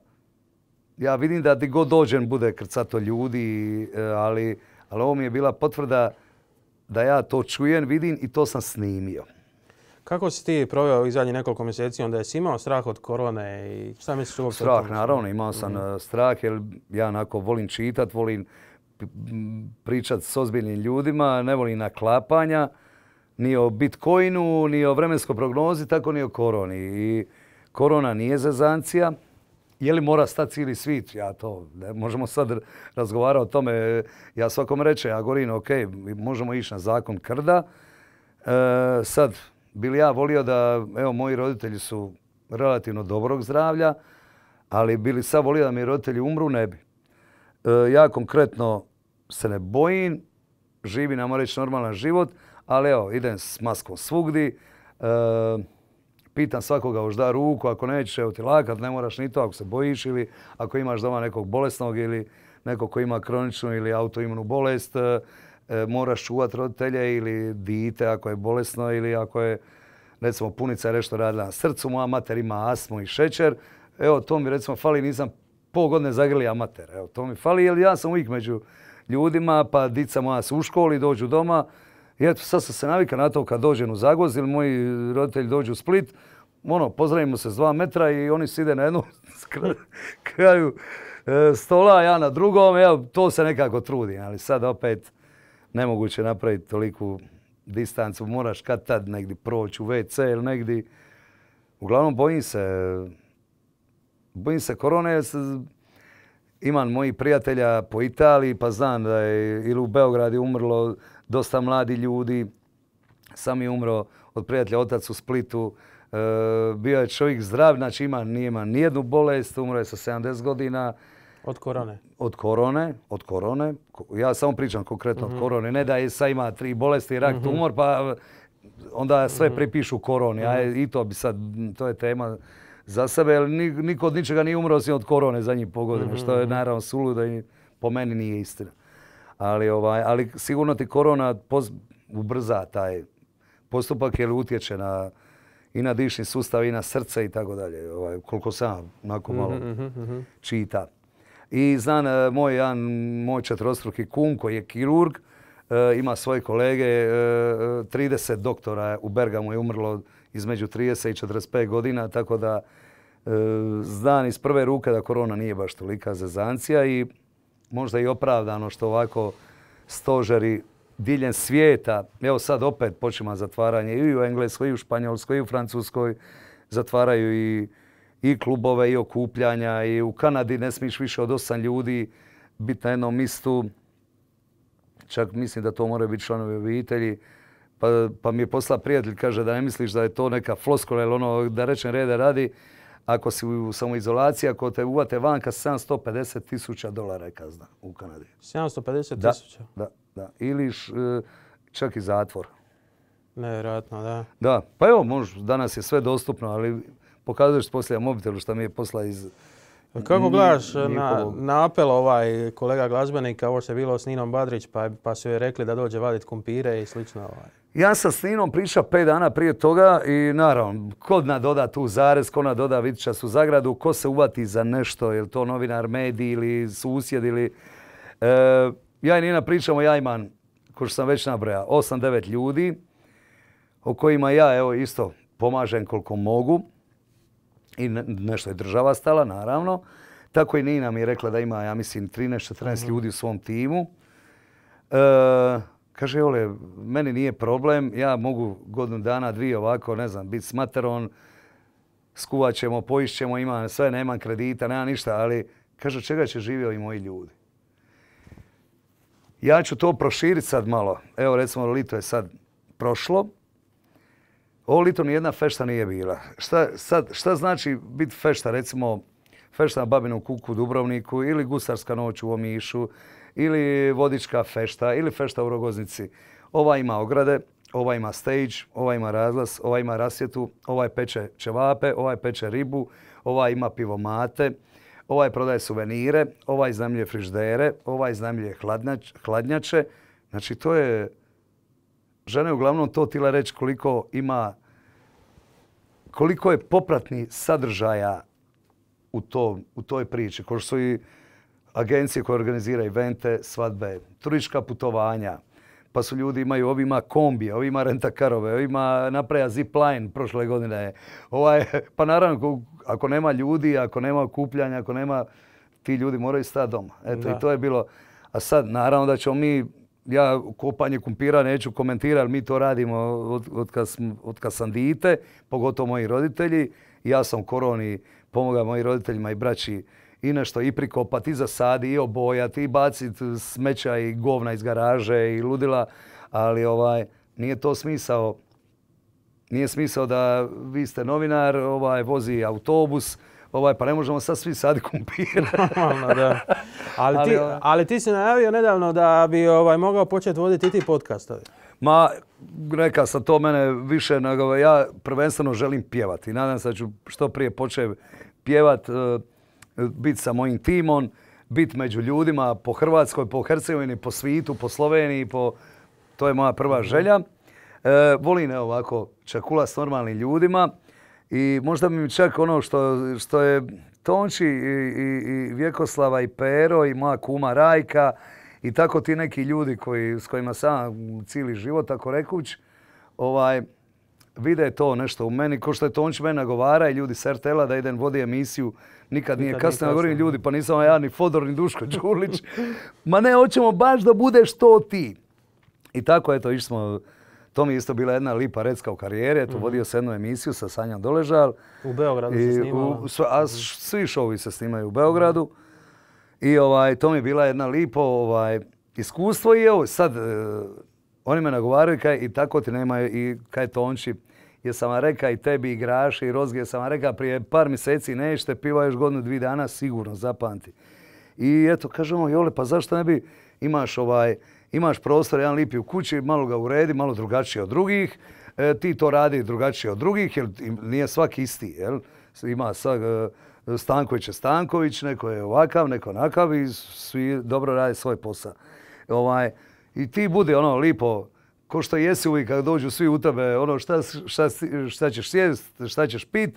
Ja vidim da di god dođem bude krcato ljudi, eh, ali, ali ovo mi je bila potvrda da ja to čujem, vidim i to sam snimio. Kako si ti proveo ovih zadnjih nekoliko mjeseci, onda jesi imao strah od korone i šta misliš uopće? Strah, naravno, imao sam mhm. eh, strah jer ja onako volim čitat, volim pričati s ozbiljnim ljudima, ne volim naklapanja, ni o Bitcoinu, ni o vremenskoj prognozi, tako ni o koroni. I korona nije zezancija. Je li mora stati cijeli svit? Ja to, ne, možemo sad razgovarati o tome. Ja svakom reče, ja govorim, ok, možemo ići na zakon krda. Eh, sad, bili ja volio da, evo, moji roditelji su relativno dobrog zdravlja, ali bili sad volio da mi roditelji umru, ne bi. E, ja konkretno se ne bojim, živi nam reći, normalan život, ali evo, idem s maskom svugdi, e, pitan svakoga už da ruku, ako nećeš, evo ti lakat, ne moraš ni to, ako se bojiš ili ako imaš doma nekog bolesnog ili nekog koji ima kroničnu ili autoimunu bolest, e, E, moraš čuvati roditelje ili dite ako je bolesno ili ako je recimo punica nešto radila na srcu, moja mater ima asmu i šećer, evo to mi recimo fali, nisam pol godine zagrli amater evo to mi fali jer ja sam uvijek među ljudima, pa dica moja su u školi, dođu doma i eto sad sam se navika na to kad dođem u Zagoz ili moji roditelji dođu u Split, ono, pozdravimo se s dva metra i oni se na jednu kraju e, stola, ja na drugom, evo, to se nekako trudim, ali sad opet nemoguće napraviti toliku distancu, moraš kad tad negdje proći u WC ili negdje. Uglavnom bojim se, bojim se korone imam mojih prijatelja po Italiji pa znam da je ili u Beogradu umrlo dosta mladi ljudi. Sam je umro od prijatelja otac u Splitu. E, bio je čovjek zdrav, znači ima, nije ima nijednu bolest, umro je sa 70 godina. Od korone? Od korone, od korone. Ja samo pričam konkretno od mhm. korone. Ne da sad ima tri bolesti, rak, mhm. tumor, pa onda sve mhm. pripišu koroni. A i to bi sad, to je tema za sebe, jer niko od ničega nije umro osim od korone zadnjih njih što je naravno suludo i po meni nije istina. Ali, ovaj, ali sigurno ti korona ubrza taj postupak jer utječe na, i na dišni sustav i na srce i tako dalje. Ovaj, koliko sam onako malo čita. I znam, e, moj jedan, moj četvrostruki kum koji je kirurg, e, ima svoje kolege, 30 e, doktora u Bergamu je umrlo između 30 i 45 godina, tako da znam iz prve ruke da korona nije baš tolika zezancija i možda i opravdano što ovako stožeri diljem svijeta, evo sad opet počima zatvaranje i u Engleskoj, i u Španjolskoj, i u Francuskoj, zatvaraju i i klubove i okupljanja i u Kanadi ne smiješ više od osam ljudi biti na jednom mistu. Čak mislim da to moraju biti članovi obitelji. Pa, pa mi je posla prijatelj, kaže da ne misliš da je to neka floskola ili ono da rečem reda radi. Ako si u samoizolaciji, ako te uvate vanka 750 tisuća dolara je kazna u Kanadi. 750 tisuća? Da, da, Ili e, čak i zatvor. Nevjerojatno, da. Da, pa evo, možda danas je sve dostupno, ali pokazuješ poslije mobitelu što mi je posla iz... Pa kako gledaš na, apel ovaj kolega glazbenika, ovo što je bilo s Ninom Badrić, pa, pa su joj rekli da dođe vadit kumpire i slično ovaj? Ja sam s Ninom pričao pet dana prije toga i naravno, ko doda tu zarez, ko vid' čas u zagradu, ko se uvati za nešto, je li to novinar, medij ili susjed ili... E, ja i Nina pričamo, ja imam, ko što sam već nabrojao, 8-9 ljudi o kojima ja evo isto pomažem koliko mogu i nešto je država stala, naravno. Tako i Nina mi je rekla da ima, ja mislim, 13-14 mhm. ljudi u svom timu. E, kaže, Ole, meni nije problem, ja mogu godinu dana, dvije ovako, ne znam, biti smateron, skuvat ćemo, poišćemo, imam sve, nemam kredita, nema ništa, ali kaže, čega će živjeti ovi moji ljudi? Ja ću to proširiti sad malo. Evo, recimo, Lito je sad prošlo. Ovo lito jedna fešta nije bila. Šta, sad, šta znači biti fešta, recimo fešta na Babinu kuku u Dubrovniku ili Gusarska noć u Omišu ili Vodička fešta ili fešta u Rogoznici. Ova ima ograde, ova ima stage, ova ima razlas, ova ima rasvjetu, ovaj peče čevape, ovaj peče ribu, ova ima pivomate, ovaj prodaje suvenire, ovaj iznajmljuje friždere, ovaj iznajmljuje hladnjače. Znači to je, žene uglavnom to tila reći koliko ima koliko je popratni sadržaja u, to, u toj priči, kao što su i agencije koje organiziraju evente, svadbe, turistička putovanja, pa su ljudi imaju, ovima kombi, kombije, rentakarove, ovima napraja zipline prošle godine. Ovaj, pa naravno, ako nema ljudi, ako nema okupljanja, ako nema, ti ljudi moraju stati doma. Eto, i to je bilo. A sad, naravno da ćemo mi ja kopanje kumpira neću komentirati, mi to radimo od, kad, sam dite, pogotovo moji roditelji. Ja sam u koroni pomogao mojim roditeljima i braći i nešto i prikopati, i zasadi, i obojati, i baciti smeća i govna iz garaže i ludila, ali ovaj, nije to smisao. Nije smisao da vi ste novinar, ovaj, vozi autobus, ovaj, pa ne možemo sad svi sad kumpira. Ono, ali, ali, ono- ali, ti, si najavio nedavno da bi ovaj, mogao početi voditi ti podcastovi. Ma, neka sa to mene više nego ovaj, ja prvenstveno želim pjevati. Nadam se da ću što prije počet pjevat, e, biti sa mojim timom, bit među ljudima po Hrvatskoj, po Hercegovini, po svitu, po Sloveniji, po... to je moja prva mhm. želja. E, volim je ovako čakula s normalnim ljudima. I možda mi čak ono što, što je Tonči i, i, i Vjekoslava i Pero i moja kuma Rajka i tako ti neki ljudi koji, s kojima sam cijeli život, ako rekuć, ovaj, vide to nešto u meni, ko što je Tonči mene nagovara i ljudi s da idem vodi emisiju, nikad nije kasno, kasno, govorim ljudi, pa nisam ja ni Fodor, ni Duško Đulić Ma ne, hoćemo baš da budeš to ti. I tako, eto, išli smo to mi je isto bila jedna lipa recka u karijere. Tu mhm. vodio se jednu emisiju sa Sanjom Doležal. U Beogradu se snimao. a mhm. svi šovi se snimaju u Beogradu. I ovaj, to mi je bila jedna lipo ovaj, iskustvo. I evo sad, e, oni me nagovaraju kaj i tako ti nemaju i kaj tonči. Jer sam vam rekao i tebi igraši i rozge, jer sam vam reka prije par mjeseci nešte piva još godinu, dvije dana sigurno zapamti. I eto, kažemo, jole, pa zašto ne bi imaš ovaj, imaš prostor, jedan lipi u kući, malo ga uredi, malo drugačije od drugih, e, ti to radi drugačije od drugih, jer nije svaki isti, jel? Ima sad e, Stanković je Stanković, neko je ovakav, neko onakav i svi dobro rade svoj posao. Ovaj, I ti budi ono lipo, ko što jesi uvijek kad dođu svi u tebe, ono šta, ćeš sjest, šta ćeš pit,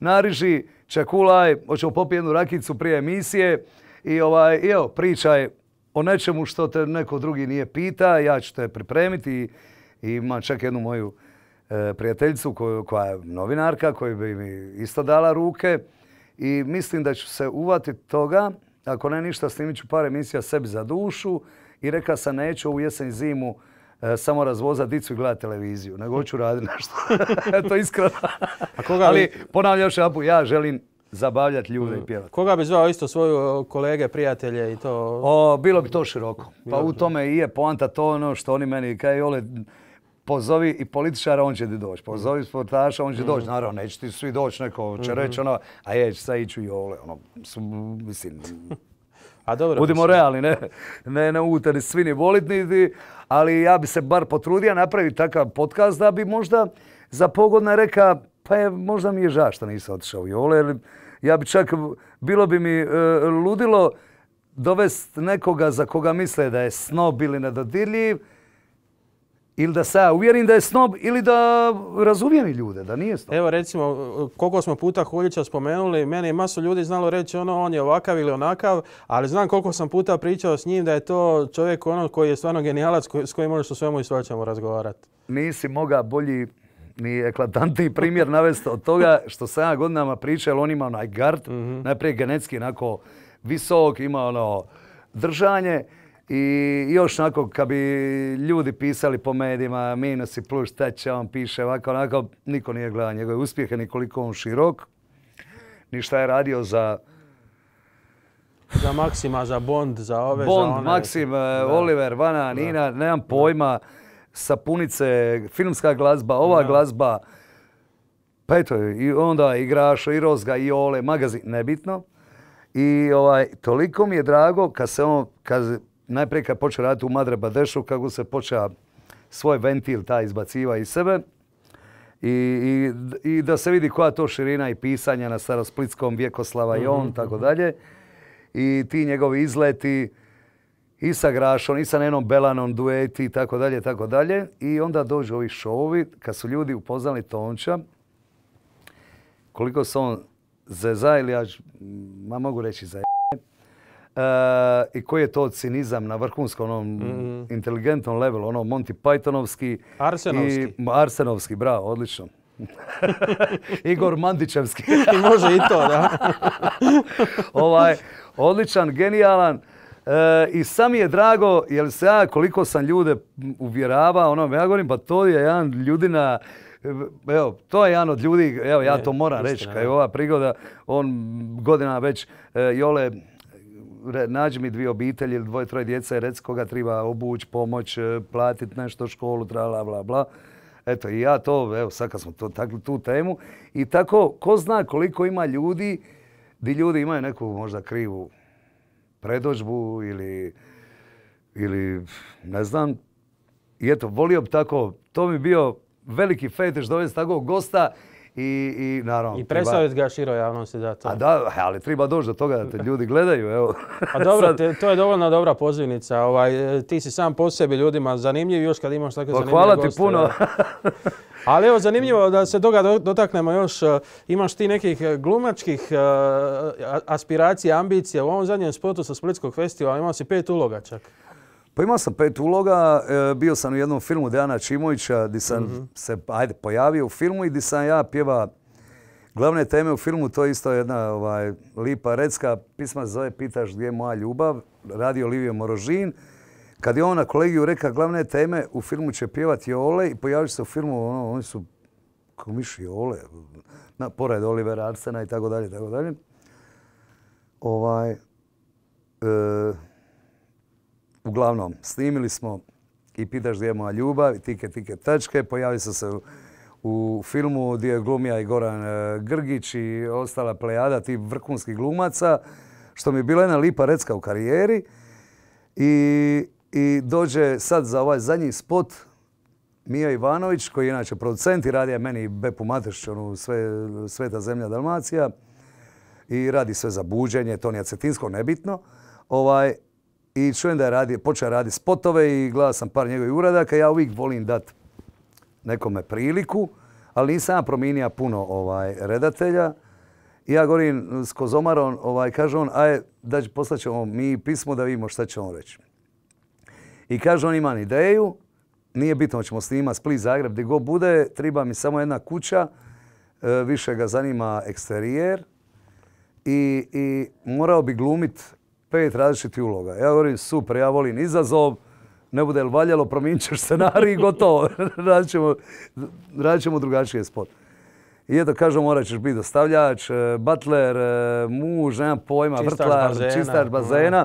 nariži, čakulaj, hoćemo popiti jednu rakicu prije emisije i, ovaj, i evo, pričaj o nečemu što te neko drugi nije pita, ja ću te pripremiti i imam čak jednu moju e, prijateljicu koja je novinarka, koja bi mi isto dala ruke i mislim da ću se uvati toga, ako ne ništa snimit ću par emisija sebi za dušu i reka sam neću ovu jesen i zimu e, samo razvoza dicu i gledati televiziju, nego hoću raditi nešto. to iskreno. Ali ponavljam još ja želim zabavljati ljude i mm. pjevati. Koga bi zvao isto svoju kolege, prijatelje i to? bilo bi to široko. pa u tome i je poanta to ono što oni meni kaj ole pozovi i političara, on će ti doći. Pozovi mm. sportaša, on će mm. doći. Naravno, neće ti svi doći, neko će reći mm-hmm. ono, a je, sad iću i ole. Ono, mislim, a dobro. Budimo realni, ne, ne, ne ni svi ni volit niti, ali ja bi se bar potrudio napraviti takav podcast da bi možda za pogodna reka, pa možda mi je žao što nisam otišao u Jole, ja bi čak, bilo bi mi e, ludilo dovest nekoga za koga misle da je snob ili nedodirljiv, ili da se ja uvjerim da je snob ili da razuvjeri ljude, da nije snob. Evo recimo, koliko smo puta Huljića spomenuli, meni je su ljudi znalo reći ono on je ovakav ili onakav, ali znam koliko sam puta pričao s njim da je to čovjek ono koji je stvarno genijalac s kojim možeš o svemu i svačemu razgovarati. Nisi moga bolji nije eklatantni primjer navesti od toga što sam ja godinama pričao, on ima onaj gard, mhm. najprije genetski onako visok, ima ono držanje i još onako kad bi ljudi pisali po medijima minus i plus, šta će on piše, ovako onako, niko nije gledao njegove uspjehe, koliko on širok, ni šta je radio za za Maksima, za Bond, za ove, za one. Maksim, e, Oliver, Vana, Nina, nemam pojma sapunice, filmska glazba, ova glazba. Pa eto, i onda i Grašo, i Rozga, i Ole, magazin, nebitno. I ovaj, toliko mi je drago kad se on, kad, najprije kad počeo raditi u Madre Badešu, kako se počeo svoj ventil ta izbaciva iz sebe. I, i, i da se vidi koja to širina i pisanja na starosplitskom, Vjekoslava mm i on, mhm, tako mhm. dalje. I ti njegovi izleti, i sa Grašom, i sa Nenom Belanom, dueti i tako dalje, tako dalje. I onda dođu ovi šovi, kad su ljudi upoznali Tonča, koliko se on zeza ili ja ma mogu reći za Uh, i koji je to cinizam na vrhunskom onom mhm. inteligentnom levelu, ono Monty Pythonovski. Arsenovski. I Arsenovski, bravo, odlično. Igor Mandićevski. Može i to, da. ovaj, odličan, genijalan. E, I sam mi je drago, jer se ja koliko sam ljude uvjerava, ono, ja govorim, pa to je jedan ljudina, evo, to je jedan od ljudi, evo, ja e, to moram reći, kad je ova prigoda, on godina već, Jole, e, nađi mi dvije obitelji ili dvoje, troje djece, reci koga treba obuć, pomoć, platiti nešto, školu, tra, bla, bla, Eto, i ja to, evo, sad kad smo to, takli tu temu. I tako, ko zna koliko ima ljudi, di ljudi imaju neku možda krivu predođbu ili, ili ne znam. eto, volio bi tako, to mi bio veliki fetiš dovesti takvog gosta i, i naravno... I presavjet ga široj javnosti za to... A da, ali treba doći do toga da te ljudi gledaju, evo. A pa dobro, to je dovoljno dobra pozivnica. Ovaj, e, ti si sam po sebi ljudima zanimljiv još kad imaš takve pa zanimljive Hvala puno. Ali evo, zanimljivo da se toga dotaknemo još. E, imaš ti nekih e, glumačkih aspiracija, ambicija. U ovom zadnjem spotu sa Splitskog festivala imao si pet uloga čak. Pa imao sam pet uloga, e, bio sam u jednom filmu Dejana Čimovića gdje sam mhm. se ajde, pojavio u filmu i gdje sam ja pjeva glavne teme u filmu, to je isto jedna ovaj, lipa recka, pisma zove Pitaš gdje je moja ljubav, radio Olivio Morožin. Kad je on na kolegiju reka glavne teme, u filmu će pjevati Ole i pojavi se u filmu, ono, oni su kao miši Ole, na, pored Olivera Arsena i tako dalje, tako dalje. Ovaj, e, Uglavnom, snimili smo i pitaš gdje je moja ljubav i tike, tike, tačke. Pojavio sam se u, filmu gdje je glumija i Goran e, Grgić i ostala plejada tih vrhunskih glumaca, što mi je bila jedna lipa recka u karijeri. I, dođe sad za ovaj zadnji spot Mija Ivanović, koji je inače producent i radi meni Bepu Matešiću sve, Sveta zemlja Dalmacija. I radi sve za buđenje, nije Cetinsko, nebitno. Ovaj, i čujem da je radi, počeo radi spotove i gledao sam par njegovih uradaka. Ja uvijek volim dati nekome priliku, ali nisam ja promijenio puno ovaj, redatelja. I ja govorim s Kozomarom, ovaj, kaže on, aj, da poslaćemo mi pismo da vidimo šta će on reći. I kaže on, imam ideju, nije bitno ćemo snimati Split Zagreb, gdje god bude, treba mi samo jedna kuća, e, više ga zanima eksterijer. I, i morao bi glumit pet različitih uloga. Ja govorim, super, ja volim izazov, ne bude li valjalo, promijenit ćeš scenarij i gotovo. radit, ćemo, drugačije spot. I eto, kažem, morat ćeš biti dostavljač, e, butler, e, muž, nemam pojma, vrtlar, bazena. čistač mm. bazena.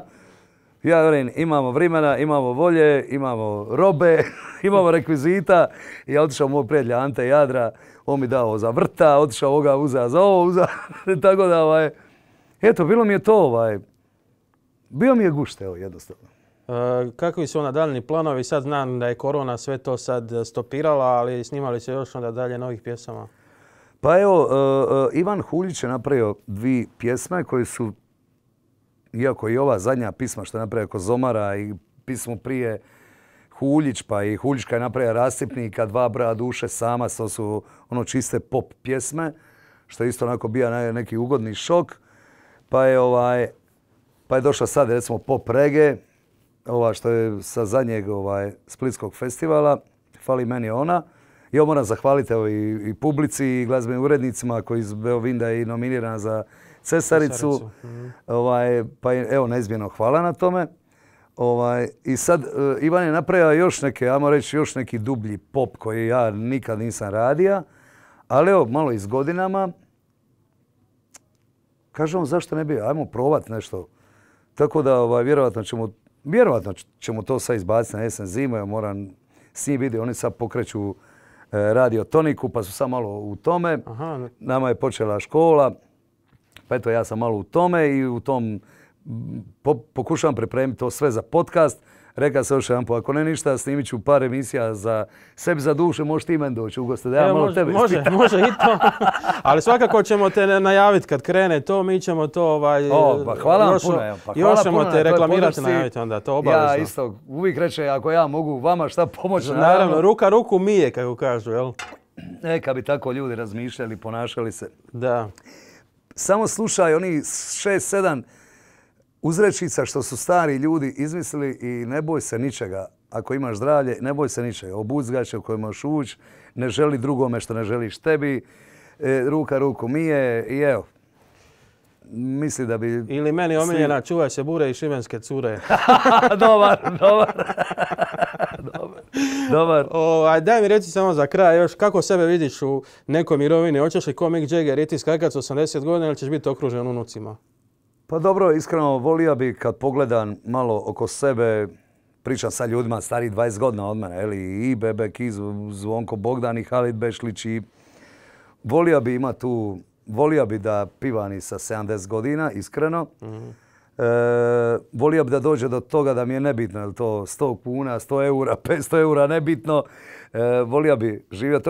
Ja govorim, imamo vremena, imamo volje, imamo robe, imamo rekvizita. I ja otišao moj prijatelj Ante Jadra, on mi dao za vrta, otišao ovoga, uza, za ovo, Tako da, ovaj, eto, bilo mi je to, ovaj, bio mi je gušt, evo, jednostavno. E, kakvi su onda daljni planovi? Sad znam da je korona sve to sad stopirala, ali snimali se još onda dalje novih pjesama. Pa evo, e, e, Ivan Huljić je napravio dvi pjesme koje su, iako i ova zadnja pisma što je napravio Zomara i pismo prije Huljić, pa i Huljićka je napravio Rasipnika, Dva broja duše, Sama, to su ono čiste pop pjesme, što je isto onako bio neki ugodni šok. Pa je ovaj, pa je došla sad recimo Pop Rege, ova što je sa zadnjeg ovaj, Splitskog festivala, fali meni ona. I moram zahvaliti i, publici i glazbenim urednicima koji evo, vidim da je nominirana za Cesaricu. Mhm. Ovaj, pa evo, neizmjeno hvala na tome. Ovaj, I sad, e, Ivan je napravio još neke, ajmo reći, još neki dublji pop koji ja nikad nisam radio. Ali evo, malo iz godinama. Kažem, zašto ne bi, ajmo probati nešto tako da vjerovatno vjerojatno, ćemo, vjerojatno ćemo to sad izbaciti na jesen zima Moram s njim vidjeti, oni sad pokreću e, radio toniku pa su sad malo u tome. Nama je počela škola, pa eto ja sam malo u tome i u tom pokušavam pripremiti to sve za podcast Reka sam još jedan ako ne ništa, snimit ću par emisija za sebi za dušu, možeš ti meni doći, goste, da malo može, Može, može i to. Ali svakako ćemo te najaviti kad krene to, mi ćemo to ovaj... O, pa hvala vam puno. Pa još ćemo te reklamirati, najaviti onda, to obavezno. Ja isto, uvijek reče, ako ja mogu vama šta pomoći, naravno. ruka ruku mije, kako kažu, jel? Neka bi tako ljudi razmišljali, ponašali se. Da. Samo slušaj, oni šest, sedam uzrečica što su stari ljudi izmislili i ne boj se ničega. Ako imaš zdravlje, ne boj se ničega. obuzgaće će u uć možeš ući, ne želi drugome što ne želiš tebi, e, ruka ruku mije i evo. Misli da bi... Ili meni omiljena, čuvaj se bure i šimenske cure. dobar, dobar. dobar. daj mi reci samo za kraj još, kako sebe vidiš u nekoj mirovini? Hoćeš li ko Mick Jagger 80 godina ili ćeš biti okružen unucima? Pa dobro, iskreno volio bi kad pogledam malo oko sebe, pričam sa ljudima starih 20 godina od mene, eli, i Bebek, i Zvonko Bogdan, i Halid Bešlić, volio bi ima tu, volio bi da pivani sa 70 godina, iskreno. Mhm. E, volio bi da dođe do toga da mi je nebitno, je to 100 kuna, 100 eura, 500 eura, nebitno. E, volio bi živjeti.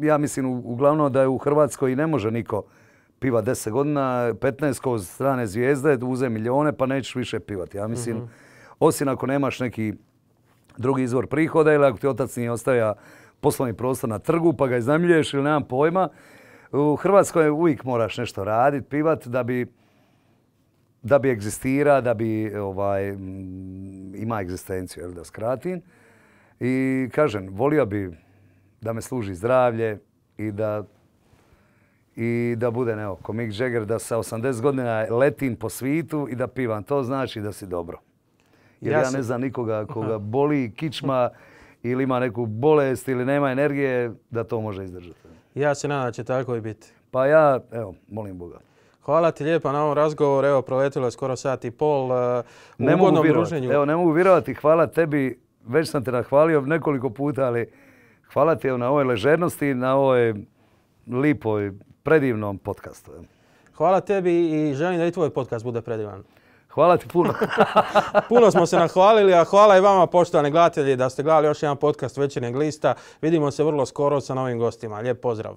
Ja mislim uglavnom da je u Hrvatskoj i ne može niko piva 10 godina, 15 ko strane zvijezde, uze milijone pa nećeš više pivati. Ja mislim, mhm. osim ako nemaš neki drugi izvor prihoda ili ako ti otac nije ostavlja poslovni prostor na trgu pa ga iznajmljuješ ili nemam pojma, u Hrvatskoj uvijek moraš nešto raditi, pivat da bi da bi egzistira, da bi ovaj, mm, ima egzistenciju, jel, da skratim. I kažem, volio bi da me služi zdravlje i da i da bude evo, ko Mick Jagger, da sa 80 godina letim po svitu i da pivam. To znači da si dobro. Jer ja, ne znam nikoga koga boli kičma ili ima neku bolest ili nema energije, da to može izdržati. Ja se nadam da će tako i biti. Pa ja, evo, molim Boga. Hvala ti lijepa na ovom razgovoru. Evo, proletilo je skoro sat i pol. Uh, ne mogu Evo, ne mogu vjerovati. Hvala tebi. Već sam te nahvalio nekoliko puta, ali hvala ti na ovoj ležernosti, na ovoj lipoj predivnom podcastu. Hvala tebi i želim da i tvoj podcast bude predivan. Hvala ti puno. puno smo se nahvalili, a hvala i vama poštovani gledatelji da ste gledali još jedan podcast Večernjeg lista. Vidimo se vrlo skoro sa novim gostima. Lijep pozdrav.